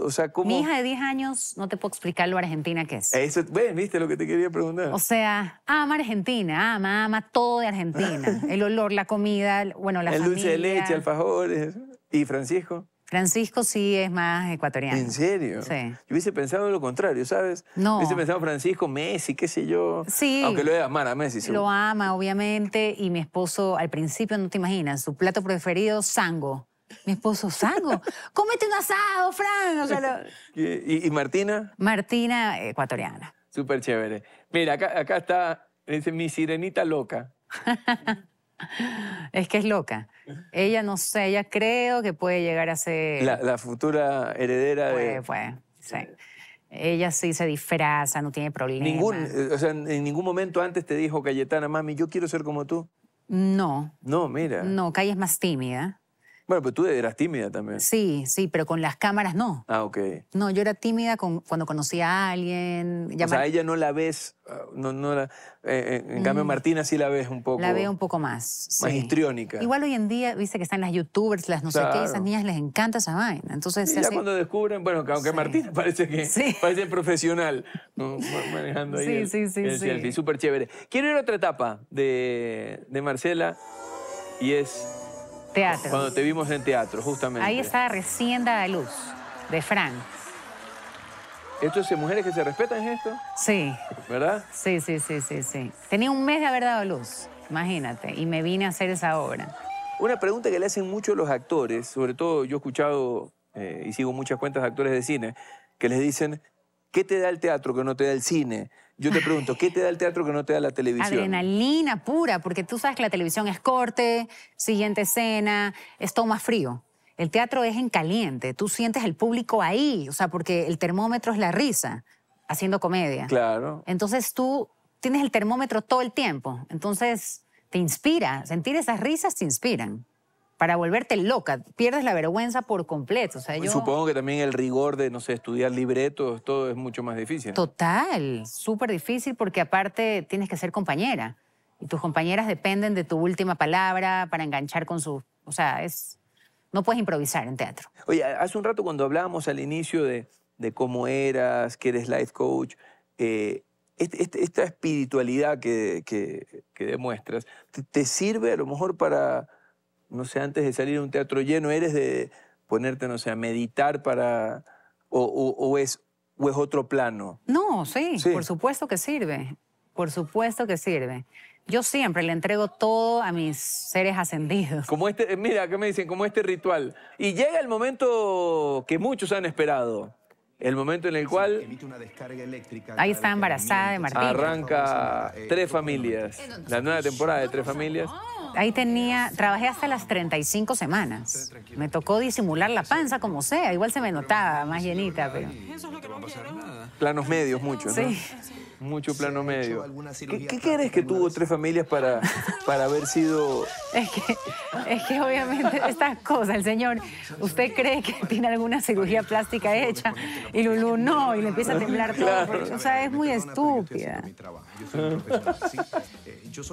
o sea, ¿cómo? Mi hija
de 10 años, no te puedo explicar lo argentina que es.
Eso, ven, viste lo que te quería preguntar. O
sea, ama Argentina, ama, ama todo de Argentina. el olor, la comida, bueno, la el El dulce de leche,
alfajores. ¿Y Francisco?
Francisco sí es más ecuatoriano. ¿En
serio? Sí. Yo hubiese pensado lo contrario, ¿sabes? No. Hubiese pensado Francisco, Messi, qué sé yo. Sí. Aunque lo ama amar a Messi. Lo
ama, obviamente. Y mi esposo, al principio, no te imaginas, su plato preferido, sango. Mi esposo Sango. ¡Cómete un asado, Fran!
¿Y, Martina?
Martina,
ecuatoriana. Súper chévere. Mira, acá, acá está, mi sirenita loca.
es que es loca. Ella, no sé, ella creo que puede llegar a ser... La,
futura heredera de... Pues,
pues, ella sí se disfraza, no tiene problemas Ningún, eh,
en ningún momento antes te dijo Cayetana, mami, yo quiero ser como tú.
No. No, mira. No, Calle es más tímida.
Bueno, pero tú eras tímida también.
Sí, sí, pero con las cámaras no. Ah, ok. No, yo era tímida con, cuando conocía a alguien. O sea,
ella no la ves, ah, no, eh, eh, en mm. cambio Martina sí la ves un poco. La veo un
poco más. Más Igual hoy en día, viste que están las youtubers, las no sé qué, esas niñas les encanta esa vaina. Entonces, ya cuando
descubren, bueno, aunque Martina parece que sí. parece profesional manejando ahí. Sí, sí, sí, sí. Súper chévere. Quiero ir a otra etapa de, de Marcela y es cuando te vimos en teatro, justamente. Ahí
está recién de luz, de Frank.
¿Esto es mujeres que se respetan es esto?
Sí. ¿Verdad? Sí, sí, sí, sí, sí. Tenía un mes de haber dado luz, imagínate, y me vine a hacer esa obra.
Una pregunta que le hacen mucho los actores, sobre todo yo he escuchado eh, y sigo muchas cuentas de actores de cine, que les dicen, ¿qué te da el teatro que no te da el cine? Yo te pregunto, ¿qué te da el teatro que no te da la televisión?
Adrenalina pura, porque tú sabes que la televisión es corte, siguiente escena, es todo más frío. El teatro es en caliente, tú sientes el público ahí, o sea, porque el termómetro es la risa, haciendo comedia. Claro. Entonces tú tienes el termómetro todo el tiempo, entonces te inspira, sentir esas risas te inspiran para volverte loca, pierdes la vergüenza por completo. Supongo
que también el rigor de, no sé, estudiar libretos, todo es mucho más difícil.
Total, súper difícil porque aparte tienes que ser compañera y tus compañeras dependen de tu última palabra para enganchar con su... O sea, es... No puedes improvisar en teatro.
Oye, hace un rato cuando hablábamos al inicio de, cómo eras, que eres life coach, eh, este, este, esta espiritualidad que, demuestras, te sirve a lo mejor para no sé, antes de salir a un teatro lleno, eres de ponerte, no sé, a meditar para... o, es, es otro plano?
No, sí, por supuesto que sirve. Por supuesto que sirve. Yo siempre le entrego todo a mis seres ascendidos.
Como este, eh, mira, qué me dicen, como este ritual. Y llega el momento que muchos han esperado. El momento en el cual...
Ahí está embarazada de Martín.
Arranca Tres Familias. La nueva temporada de Tres Familias
ahí tenía, trabajé hasta las 35 semanas. Me tocó disimular la panza como sea, igual se me notaba más llenita, pero...
Planos medios mucho, ¿no? Sí. Mucho plano medio. ¿Qué, crees que tuvo tres familias para, para haber sido...? Es que,
es que obviamente estas cosas, el señor, usted cree que tiene alguna cirugía plástica hecha y Lulú no, y le empieza a temblar todo. O sea, es muy estúpida. Eh, eh,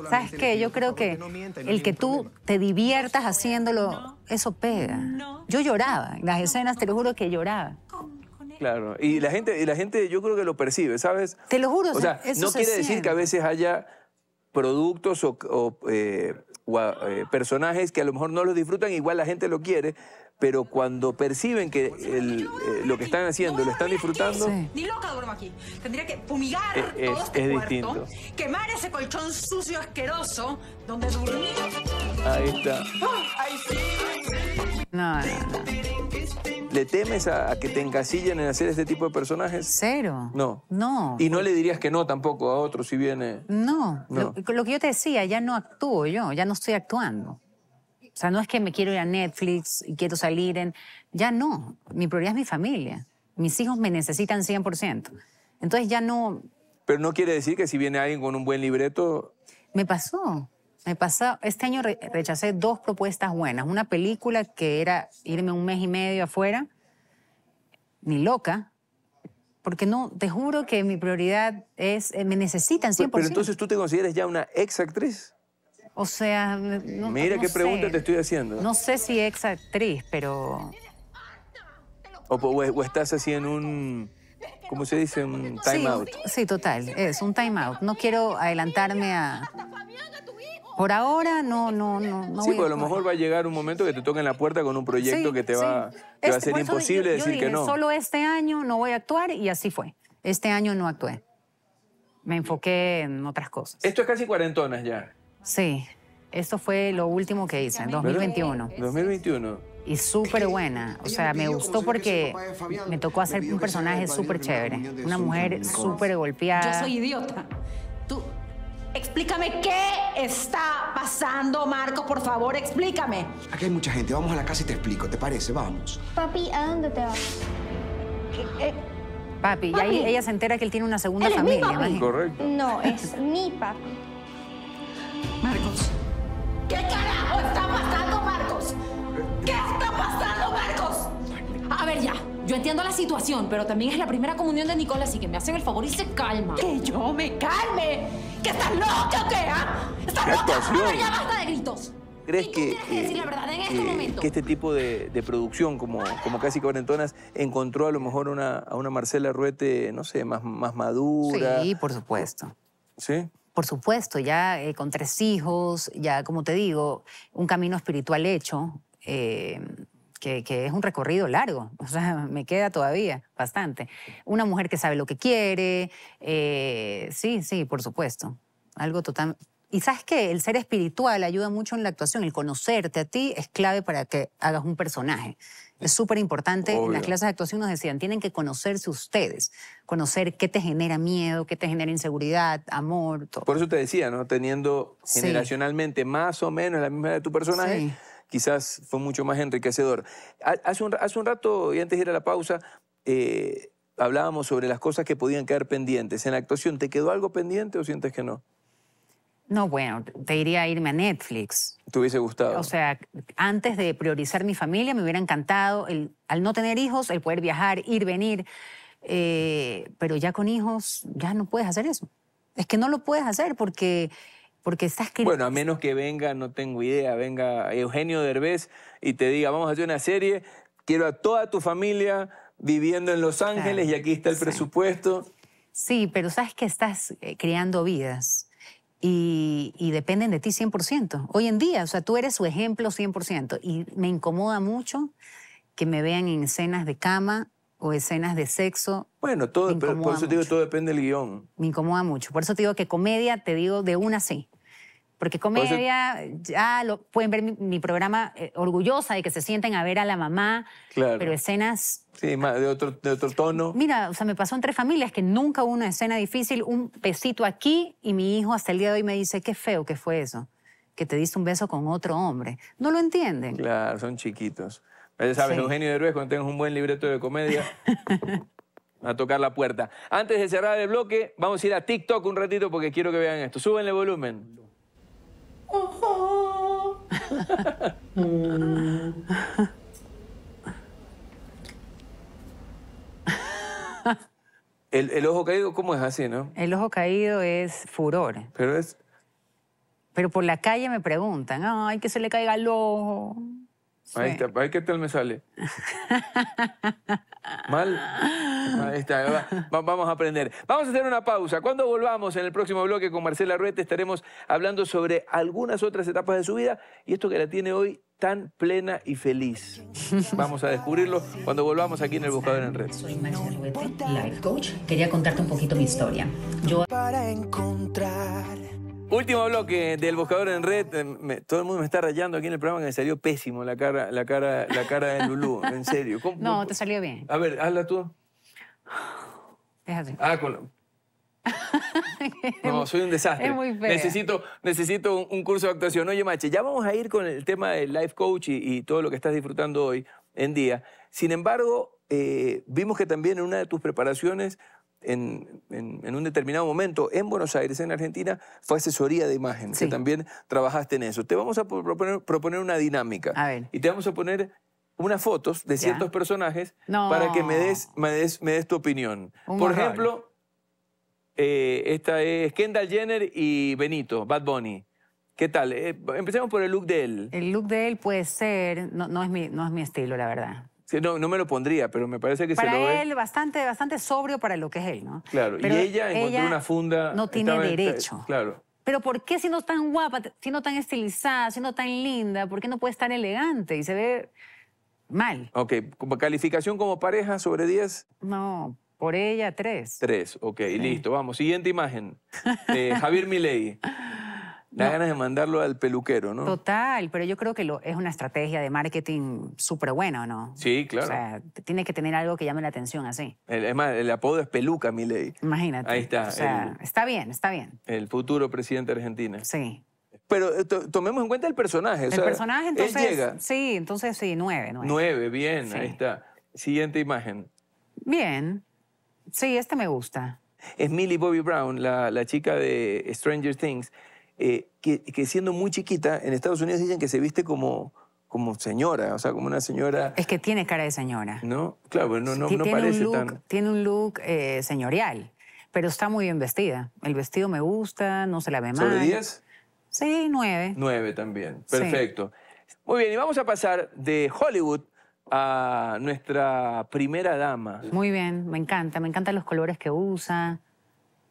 ¿Sabes qué? Yo creo que el que tú te diviertas haciéndolo, eso pega. Yo lloraba, en las escenas te lo juro que lloraba.
Claro, y la gente, y la gente yo creo que lo percibe, ¿sabes? Te lo juro. O sea, no quiere decir que a veces haya productos o, eh, eh, personajes que a lo mejor no los disfrutan, igual la gente lo quiere, pero cuando perciben que eh, lo que están haciendo lo están disfrutando...
Ni loca duermo aquí. Tendría que fumigar todo este cuarto, quemar ese colchón sucio, asqueroso, donde durmí... Ahí está. No, no, no.
¿Le temes a, que te encasillen en hacer este tipo de personajes? Cero. No. No. Y no le dirías que no tampoco a otro si viene.
No. Lo, que yo te decía, ya no actúo yo, ya no estoy actuando. O sea, no es que me quiero ir a Netflix y quiero salir en. Ya no. Mi prioridad es mi familia. Mis hijos me necesitan 100%. Entonces ya no.
Pero no quiere decir que si viene alguien con un buen libreto.
Me pasó. Me este año rechacé dos propuestas buenas. Una película que era irme un mes y medio afuera, ni loca, porque no, te juro que mi prioridad es, eh, me necesitan 100%. Pero, entonces
tú te consideras ya una ex actriz.
O sea, mira qué pregunta te
estoy haciendo. No
sé si ex actriz, pero...
O, estás así en un... ¿Cómo se dice? Un time sí, out.
Sí, total. Es un time out. No quiero adelantarme a, por ahora no, no, no. no sí, pues a, lo
mejor va a llegar un momento que te toquen la puerta con un proyecto que te va, a ser imposible decir que no. Solo
este año no voy a actuar y así fue. Este año no actué. Me enfoqué en otras cosas.
Esto es casi cuarentonas ya.
Sí, esto fue lo último que hice en 2021.
2021.
Y súper buena. O sea, me gustó porque me tocó hacer un personaje súper chévere. Una mujer súper golpeada. Yo soy idiota. Tú, Explícame qué está pasando, Marco, por favor, explícame.
Aquí hay mucha gente, vamos a la casa y te explico, ¿te parece? Vamos.
Papi, ¿a dónde te vas? Eh, eh, papi, ella se entera que él tiene una segunda familia. Es Correcto. No, es mi papi. Marco. yo entiendo la situación, pero también es la primera comunión de Nicolás y que me hacen el favor y se calma. ¡Que yo me calme! ¿Que estás loca o qué, ah? ¿Estás loca? ya basta de gritos.
¿Crees que, que, eh, la verdad en eh, este momento? que este tipo de, producción, como, como casi cuarentonas, encontró a lo mejor una, a una Marcela Ruete, no sé, más, más madura? Sí, por supuesto.
¿Sí? Por supuesto, ya eh, con tres hijos, ya como te digo, un camino espiritual hecho que, es un recorrido largo, o sea, me queda todavía bastante. Una mujer que sabe lo que quiere, eh, sí, sí, por supuesto, algo total. Y sabes que el ser espiritual ayuda mucho en la actuación, el conocerte a ti es clave para que hagas un personaje. Es súper importante. En las clases de actuación nos decían, tienen que conocerse ustedes, conocer qué te genera miedo, qué te genera inseguridad, amor, todo.
Por eso te decía, ¿no? Teniendo generacionalmente más o menos la misma de tu personaje. Sí quizás fue mucho más enriquecedor. Hace un, rato, y antes de ir a la pausa, eh, hablábamos sobre las cosas que podían quedar pendientes. En la actuación, ¿te quedó algo pendiente o sientes que no?
No, bueno, te iría a irme a Netflix.
¿Te hubiese gustado? O
sea, antes de priorizar mi familia, me hubiera encantado, el, al no tener hijos, el poder viajar, ir, venir. Eh, pero ya con hijos, ya no puedes hacer eso. Es que no lo puedes hacer porque porque estás.
Bueno, a menos que venga, no tengo idea, venga Eugenio Derbez y te diga, vamos a hacer una serie, quiero a toda tu familia viviendo en Los Ángeles y aquí está el presupuesto.
Sí, pero sabes que estás eh, creando vidas. Y, dependen de ti 100%. Hoy en día, o sea, tú eres su ejemplo 100%. Y me incomoda mucho que me vean en escenas de cama o escenas de sexo.
Bueno, todo, pero por eso te digo, todo depende del guión.
Me incomoda mucho. Por eso te digo que comedia, te digo de una sí. Porque comedia, ya lo, pueden ver mi, programa eh, orgullosa de que se sienten a ver a la mamá, claro. pero escenas... Sí,
de otro, tono.
Mira, o sea, me pasó en tres familias que nunca hubo una escena difícil, un besito aquí y mi hijo hasta el día de hoy me dice, qué feo que fue eso, que te diste un beso con otro hombre. No lo entienden.
Claro, son chiquitos. Ya sabes, Eugenio Derbez, cuando tengas un buen libreto de comedia... a tocar la puerta. Antes de cerrar el bloque, vamos a ir a TikTok un ratito porque quiero que vean esto. Súbenle volumen. El, el, ojo caído, ¿cómo es así, no?
El ojo caído es furor. Pero es. Pero por la calle me preguntan, ay, que se le caiga el ojo. Ahí
está, qué tal me sale. Mal. Ahí está, vamos a aprender. Vamos a hacer una pausa. Cuando volvamos en el próximo bloque con Marcela Ruete estaremos hablando sobre algunas otras etapas de su vida y esto que la tiene hoy tan plena y feliz. Vamos a descubrirlo cuando volvamos aquí en el Buscador en Red. Soy
Marcela Ruete, life coach. Quería contarte un poquito mi historia. Yo para encontrar
Último bloque del buscador en red. Eh, todo el mundo me está rayando aquí en el programa que me salió pésimo la cara, la cara, la cara de Lulú. En serio. no, te salió bien. A ver, hazla tú. Déjate. Ah, con no, soy un desastre. Es muy feo. Necesito, necesito un, curso de actuación. Oye, Mache, ya vamos a ir con el tema del life coach y, todo lo que estás disfrutando hoy en día. Sin embargo, eh, vimos que también en una de tus preparaciones en, un determinado momento en Buenos Aires, en Argentina, fue asesoría de imagen, que también trabajaste en eso. Te vamos a proponer, proponer una dinámica. A ver. Y te vamos a poner unas fotos de ciertos personajes para que me des, me des, me des tu opinión. Por ejemplo, eh, esta es Kendall Jenner y Benito, Bad Bunny. ¿Qué tal? Eh, empecemos por el look de él.
El look de él puede ser, no, no, es mi, no es mi estilo, la verdad
no, me lo pondría, pero me parece que se lo él,
bastante, bastante sobrio para lo que es él, ¿no?
Claro, y ella, una funda... No tiene derecho. claro.
Pero ¿por qué si no tan guapa, si no tan estilizada, si no tan linda, por qué no puede estar elegante y se ve
mal? Ok, calificación como pareja
sobre 10. No, por ella 3.
3, ok, listo, vamos. Siguiente imagen. Javier Milei. Da ganas de mandarlo al peluquero, ¿no?
Total, pero yo creo que es una estrategia de marketing súper buena, ¿no?
Sí, claro. O sea,
tiene que tener algo que llame la atención así.
El, es más, el apodo es Peluca, mi ley. Imagínate. Ahí está. O sea,
está bien, está bien.
El futuro presidente de Argentina. Sí. Pero eh, tomemos en cuenta el personaje. el personaje, entonces. llega.
Sí, entonces sí, nueve, nueve.
Nueve, bien, ahí está. Siguiente imagen.
Bien. Sí, este me gusta.
Es Millie Bobby Brown, la, la chica de Stranger Things eh, que, siendo muy chiquita, en Estados Unidos dicen que se viste como, como señora, o sea, como una señora...
Es que tiene cara de señora.
¿No? Claro, no, no, parece look,
Tiene un look eh, señorial, pero está muy bien vestida. El vestido me gusta, no se la ve mal. ¿Sobre 10? Sí, 9.
9 también, perfecto. Muy bien, y vamos a pasar de Hollywood a nuestra primera dama.
Muy bien, me encanta, me encantan los colores que usa.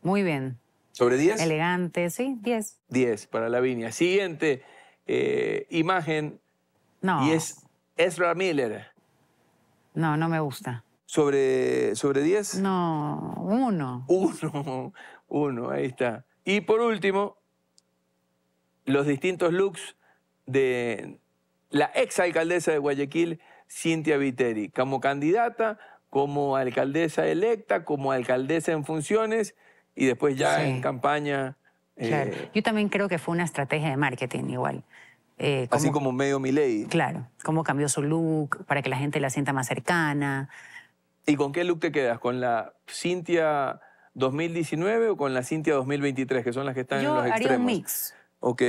Muy bien. ¿Sobre 10? Elegante, sí, 10.
10 para la viña. Siguiente eh, imagen. No. Y es Ezra Miller.
No, no me gusta.
¿Sobre, sobre 10?
No, uno. Uno, uno, ahí
está. Y por último, los distintos looks de la ex alcaldesa de Guayaquil, Cintia Viteri, como candidata, como alcaldesa electa, como alcaldesa en funciones y después ya en
campaña. Claro. Eh, Yo también creo que fue una estrategia de marketing igual. Eh, así
como medio Milady.
Claro, cómo cambió su look para que la gente la sienta más cercana.
¿Y con qué look te quedas? ¿Con la Cintia 2019 o con la Cintia 2023, que son las que están en los extremos? Yo haría un mix. Ok.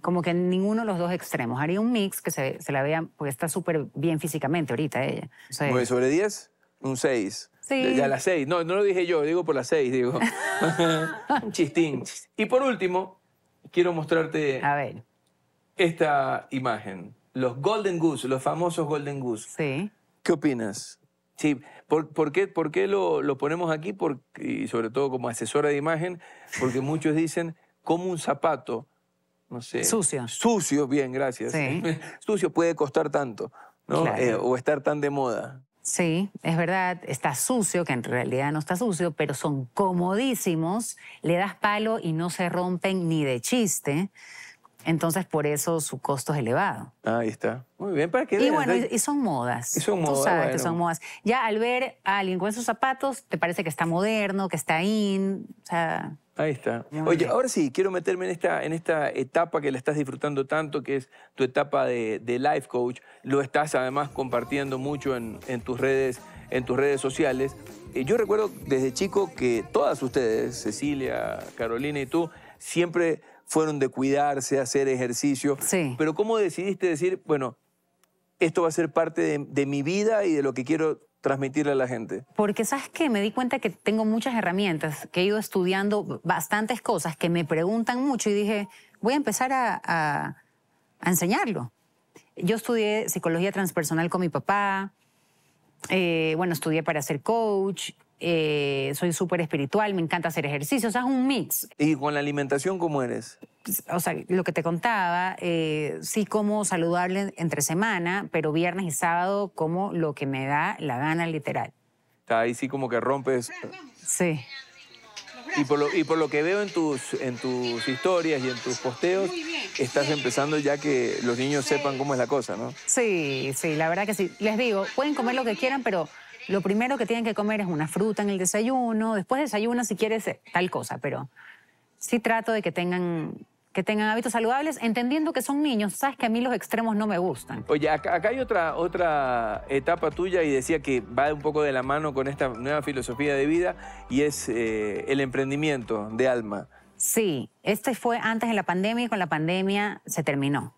Como que ninguno de los dos extremos. Haría un mix que se, se la vea, porque está súper bien físicamente ahorita ella. O ¿9
sobre 10? Un 6. Sí. Ya las 6. No, no lo dije yo, digo por las 6, digo. Un chistín. Y por último, quiero mostrarte A ver. esta imagen. Los Golden Goose, los famosos Golden Goose. Sí. ¿Qué opinas? Sí, ¿por, por qué, por qué lo, lo, ponemos aquí? Por, y sobre todo como asesora de imagen, porque muchos dicen, como un zapato, no sé... Sucio. Sucio, bien, gracias. Sí. sucio puede costar tanto, ¿no? Eh, o estar tan de moda.
Sí, es verdad, está sucio, que en realidad no está sucio, pero son comodísimos, le das palo y no se rompen ni de chiste. Entonces, por eso su costo es elevado.
Ah, ahí está. Muy bien, ¿para que Y bueno, y, son modas. Y son modas. Tú sabes que son
modas. Ya al ver a alguien con esos zapatos, te parece que está moderno, que está in. O sea,
Ahí está. Oye, ahora sí, quiero meterme en esta, en esta etapa que la estás disfrutando tanto, que es tu etapa de, life coach. Lo estás además compartiendo mucho en, en tus, redes, en tus redes sociales. Eh, yo recuerdo desde chico que todas ustedes, Cecilia, Carolina y tú, siempre fueron de cuidarse, hacer ejercicio. Sí. Pero ¿cómo decidiste decir, bueno, esto va a ser parte de mi vida y de lo que quiero transmitirle a la gente?
Porque sabes que me di cuenta que tengo muchas herramientas, que he ido estudiando bastantes cosas que me preguntan mucho y dije, voy a empezar a, enseñarlo. Yo estudié psicología transpersonal con mi papá, eh, bueno, estudié para ser coach, eh, soy súper espiritual, me encanta hacer ejercicio, o es un mix.
¿Y con la alimentación cómo eres?
Pues, o sea, lo que te contaba, eh, sí como saludable entre semana, pero viernes y sábado como lo que me da la gana literal.
Ahí sí como que rompes. Sí. Y por, lo, y por lo que veo en tus, en tus historias y en tus posteos, estás empezando ya que los niños sepan cómo es la cosa, ¿no?
Sí, sí, la verdad que sí. Les digo, pueden comer lo que quieran, pero lo primero que tienen que comer es una fruta en el desayuno, después desayuno si quieres eh, tal cosa, pero sí trato de que tengan que tengan hábitos saludables, entendiendo que son niños. Sabes que a mí los extremos no me gustan.
Oye, acá, hay otra, otra etapa tuya y decía que va un poco de la mano con esta nueva filosofía de vida y es eh, el emprendimiento de alma.
Sí, este fue antes de la pandemia y con la pandemia se terminó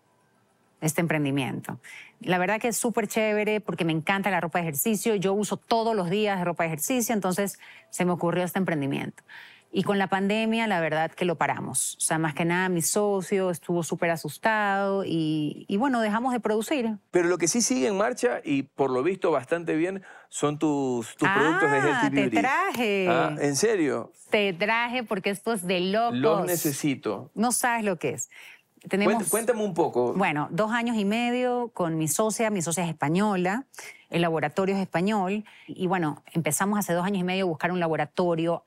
este emprendimiento. La verdad que es súper chévere porque me encanta la ropa de ejercicio. Yo uso todos los días ropa de ejercicio, entonces se me ocurrió este emprendimiento. Y con la pandemia, la verdad que lo paramos. O sea, más que nada mi socio estuvo súper asustado y, bueno, dejamos de producir.
Pero lo que sí sigue en marcha y por lo visto bastante bien son tus, tus ah, productos de Healthy Beauty. te
traje. Ah, ¿En serio? Te traje porque esto es de locos. Los
necesito.
No sabes lo que es. Cuénteme un poco. Bueno, dos años y medio con mi socia, mi socia es española, el laboratorio es español, y bueno, empezamos hace dos años y medio a buscar un laboratorio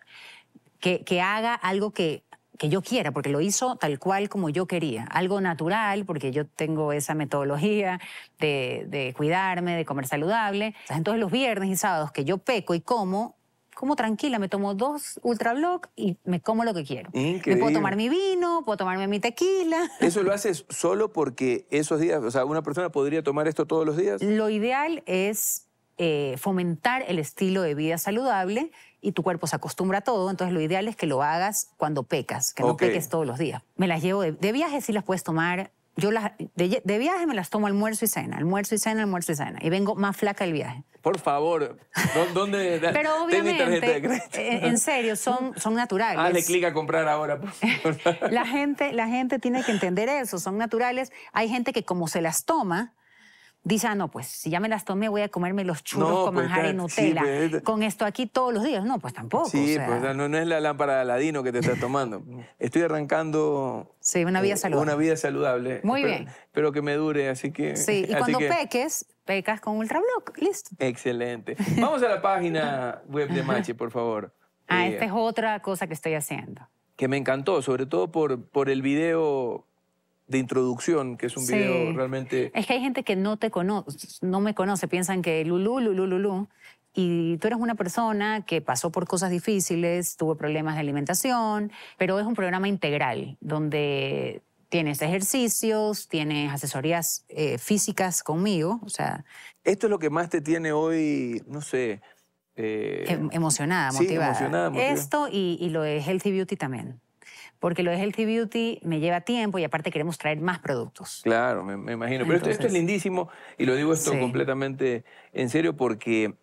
que, que haga algo que, que yo quiera, porque lo hizo tal cual como yo quería, algo natural, porque yo tengo esa metodología de, de cuidarme, de comer saludable. Entonces los viernes y sábados que yo peco y como, como tranquila, me tomo dos Ultra Block y me como lo que quiero. Me puedo tomar mi vino, puedo tomarme mi tequila.
¿Eso lo haces solo porque esos días, o sea, una persona podría tomar esto todos los días? Lo
ideal es eh, fomentar el estilo de vida saludable y tu cuerpo se acostumbra a todo, entonces lo ideal es que lo hagas cuando pecas, que no peques todos los días. Me las llevo de, de viaje, sí las puedes tomar yo las, de, viaje me las tomo almuerzo y cena, almuerzo y cena, almuerzo y cena. Y vengo más flaca el viaje.
Por favor, ¿dónde? Pero obviamente, eh, en
serio, son, son naturales. Ah, clic a
comprar ahora.
la, gente, la gente tiene que entender eso, son naturales. Hay gente que como se las toma, dice, ah, no, pues si ya me las tomé, voy a comerme los churros con pues, manjar en Nutella. Pues, con esto aquí todos los días. No, pues tampoco. Sí, pues
no, es la lámpara de Aladino que te estás tomando. Estoy arrancando...
Sí, una vida eh, saludable. Una
vida saludable. Muy bien. Pero que me dure, así que... Sí, y cuando
peques, pecas con Ultrablock. Listo.
Excelente. Vamos a la página web de Machi, por favor.
Ah, eh, esta es otra cosa que estoy haciendo.
Que me encantó, sobre todo por, por el video de introducción, que es un video realmente...
Es que hay gente que no te conoce, no me conoce, piensan que Lulú, Lulú, Lulú, y tú eres una persona que pasó por cosas difíciles, tuvo problemas de alimentación, pero es un programa integral donde tienes ejercicios, tienes asesorías eh, físicas conmigo, o sea...
Esto es lo que más te tiene hoy, no sé... Eh, em, emocionada, motivada. Esto
y, y lo de Healthy Beauty también porque lo de Healthy Beauty me lleva tiempo y aparte queremos traer más productos.
Claro, me, imagino. Pero esto, este es lindísimo y lo digo esto completamente en serio porque,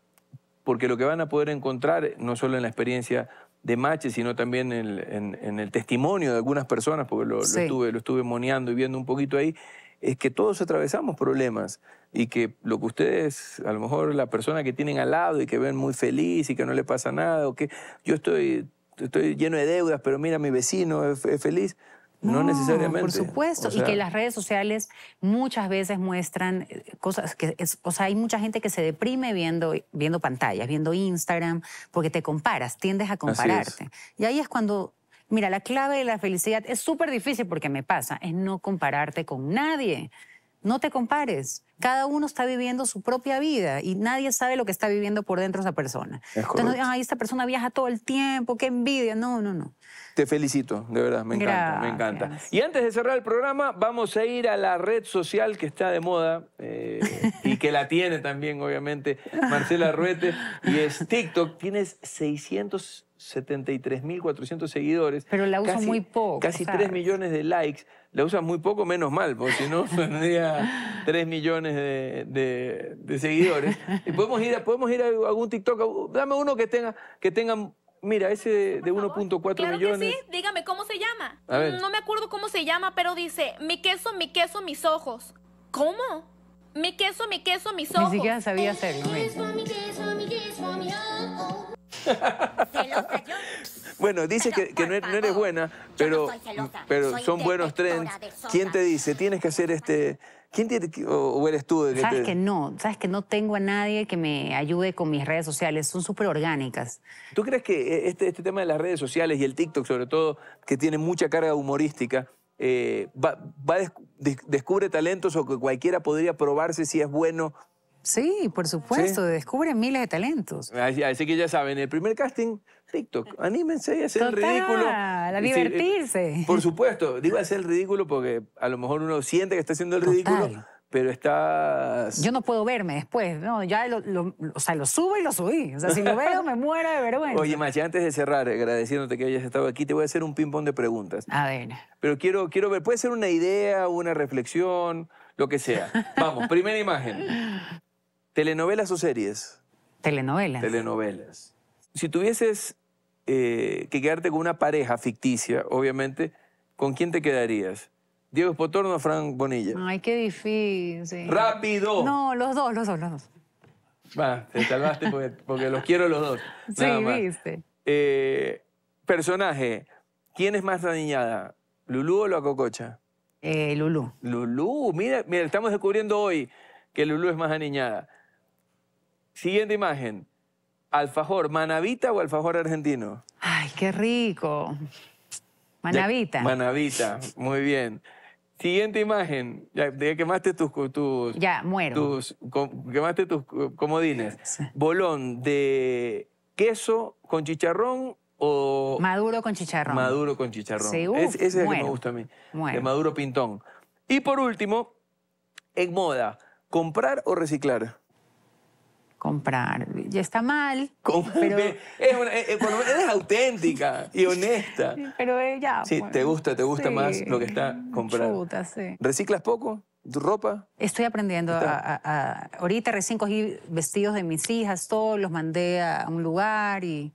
porque lo que van a poder encontrar, no solo en la experiencia de Mache, sino también en, el testimonio de algunas personas, porque lo, lo, estuve, lo estuve moneando y viendo un poquito ahí, es que todos atravesamos problemas y que lo que ustedes, a lo mejor la persona que tienen al lado y que ven muy feliz y que no le pasa nada, o que yo estoy estoy lleno de deudas, pero mira, mi vecino es, feliz. No, necesariamente. Por supuesto, y que las
redes sociales muchas veces muestran eh, cosas que, o sea, hay mucha gente que se deprime viendo, viendo pantallas, viendo Instagram, porque te comparas, tiendes a compararte. Y ahí es cuando, mira, la clave de la felicidad es súper difícil porque me pasa, es no compararte con nadie. No te compares. Cada uno está viviendo su propia vida y nadie sabe lo que está viviendo por dentro esa persona. no Entonces, ay, esta persona viaja todo el tiempo, qué envidia. No, no, no.
Te felicito, de verdad, me encanta, me encanta. Y antes de cerrar el programa, vamos a ir a la red social que está de moda eh, y que la tiene también, obviamente, Marcela Ruete, y es TikTok. Tienes 673.400 seguidores. Pero la uso muy poco. Casi 3 millones de likes la usa muy poco, menos mal, porque si no tendría 3 millones de, seguidores. Y podemos ir, a, podemos ir a algún TikTok, dame uno que tenga, que tenga Mira, ese de, 1.4 millones. Que sí,
dígame cómo se
llama. No me acuerdo cómo se llama, pero dice, mi queso, mi queso, mis ojos. ¿Cómo? Mi queso, mi queso, mis ojos. Ni siquiera sabía hacerlo. Mi queso, mi queso, mi queso, mi ojo. Bueno, dice que, no, e-, eres buena, pero, pero son buenos trends. ¿Quién te dice? Tienes que hacer este... ¿Quién tiene o, eres tú? que sabes que
no, sabes que no tengo a nadie que me ayude con mis redes sociales, son súper orgánicas.
¿Tú crees que eh, este, este, tema de las redes sociales y el TikTok sobre todo, que tiene mucha carga humorística, eh, va, descubre talentos o que cualquiera podría probarse si es bueno
Sí, por supuesto, descubren miles de talentos.
Así, que ya saben, el primer casting, TikTok. Anímense a hacer el ridículo. A divertirse. Eh, por supuesto, digo hacer el ridículo porque a lo mejor uno siente que está haciendo el ridículo, pero estás... Yo
no puedo verme después, ¿no? Ya lo, o sea, lo subo y lo subí. O sea, si lo veo me muero de vergüenza. Oye,
Machi, antes de cerrar, agradeciéndote que hayas estado aquí, te voy a hacer un ping-pong de preguntas. A ver. Pero quiero, quiero ver, puede ser una idea, una reflexión, lo que sea. Vamos, primera imagen. ¿Telenovelas o series? Telenovelas. Telenovelas. Si tuvieses eh, que quedarte con una pareja ficticia, obviamente, ¿con quién te quedarías? Diego Espotorno o Fran Bonilla.
Ay, qué difícil. ¡Rápido! No, los dos, los dos, los dos.
Va, te salvaste porque, los quiero los dos. Sí, viste. Eh, personaje, ¿quién es más aniñada, ¿Lulú o la cococha?
Eh, Lulú.
Lulú, mira, mira, estamos descubriendo hoy que Lulú es más aniñada. Siguiente imagen. Alfajor, ¿manavita o alfajor argentino?
Ay, qué rico. Manavita.
manavita, muy bien. Siguiente imagen. Ya, quemaste tus,
Ya, muero.
quemaste tus comodines. Bolón de queso con chicharrón o...
Maduro con chicharrón. Maduro
con chicharrón. ese es el que me gusta
a mí. De
maduro pintón. Y por último, en moda, ¿comprar o reciclar?
comprar. Ya está mal.
Pero... Es auténtica y honesta.
pero ella. Eh, sí, te
gusta, te gusta más lo que está comprando. ¿Reciclas poco? ¿Tu ropa?
Estoy aprendiendo. A, ahorita recién cogí vestidos de mis hijas, todos los mandé a un lugar y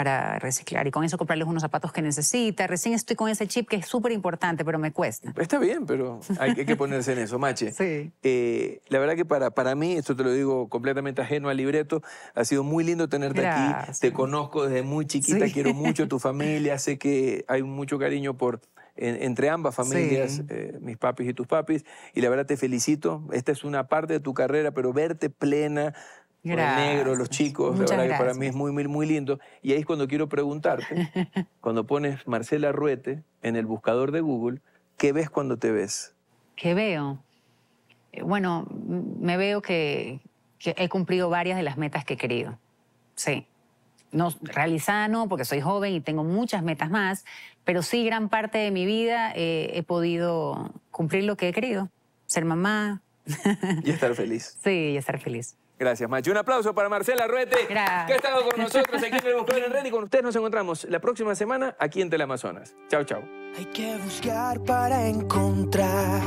para reciclar y con eso comprarles unos zapatos que necesita. Recién estoy con ese chip que es súper importante, pero me cuesta. Está bien,
pero hay, que ponerse en eso, Mache. Sí. Eh, la verdad que para, para mí, esto te lo digo completamente ajeno al libreto, ha sido muy lindo tenerte aquí. Te conozco desde muy chiquita, quiero mucho tu familia, sé que hay mucho cariño por entre ambas familias, eh, mis papis y tus papis, y la verdad te felicito. Esta es una parte de tu carrera, pero verte plena, el negro, los chicos, la verdad que para mí es muy, muy, muy lindo. Y ahí es cuando quiero preguntarte, cuando pones Marcela Ruete en el buscador de Google, ¿qué ves cuando te ves?
¿Qué veo? Eh, bueno, me veo que, he cumplido varias de las metas que he querido. Sí. No, realizada no, porque soy joven y tengo muchas metas más, pero sí gran parte de mi vida eh, he podido cumplir lo que he querido. Ser mamá. Y estar feliz. Sí, y estar feliz.
Gracias, Machi. Un aplauso para Marcela Ruete, que ha estado con nosotros aquí en el Buscador en Red. Y con ustedes nos encontramos la próxima semana aquí en Amazonas. Chao, chao. Hay que buscar para encontrar.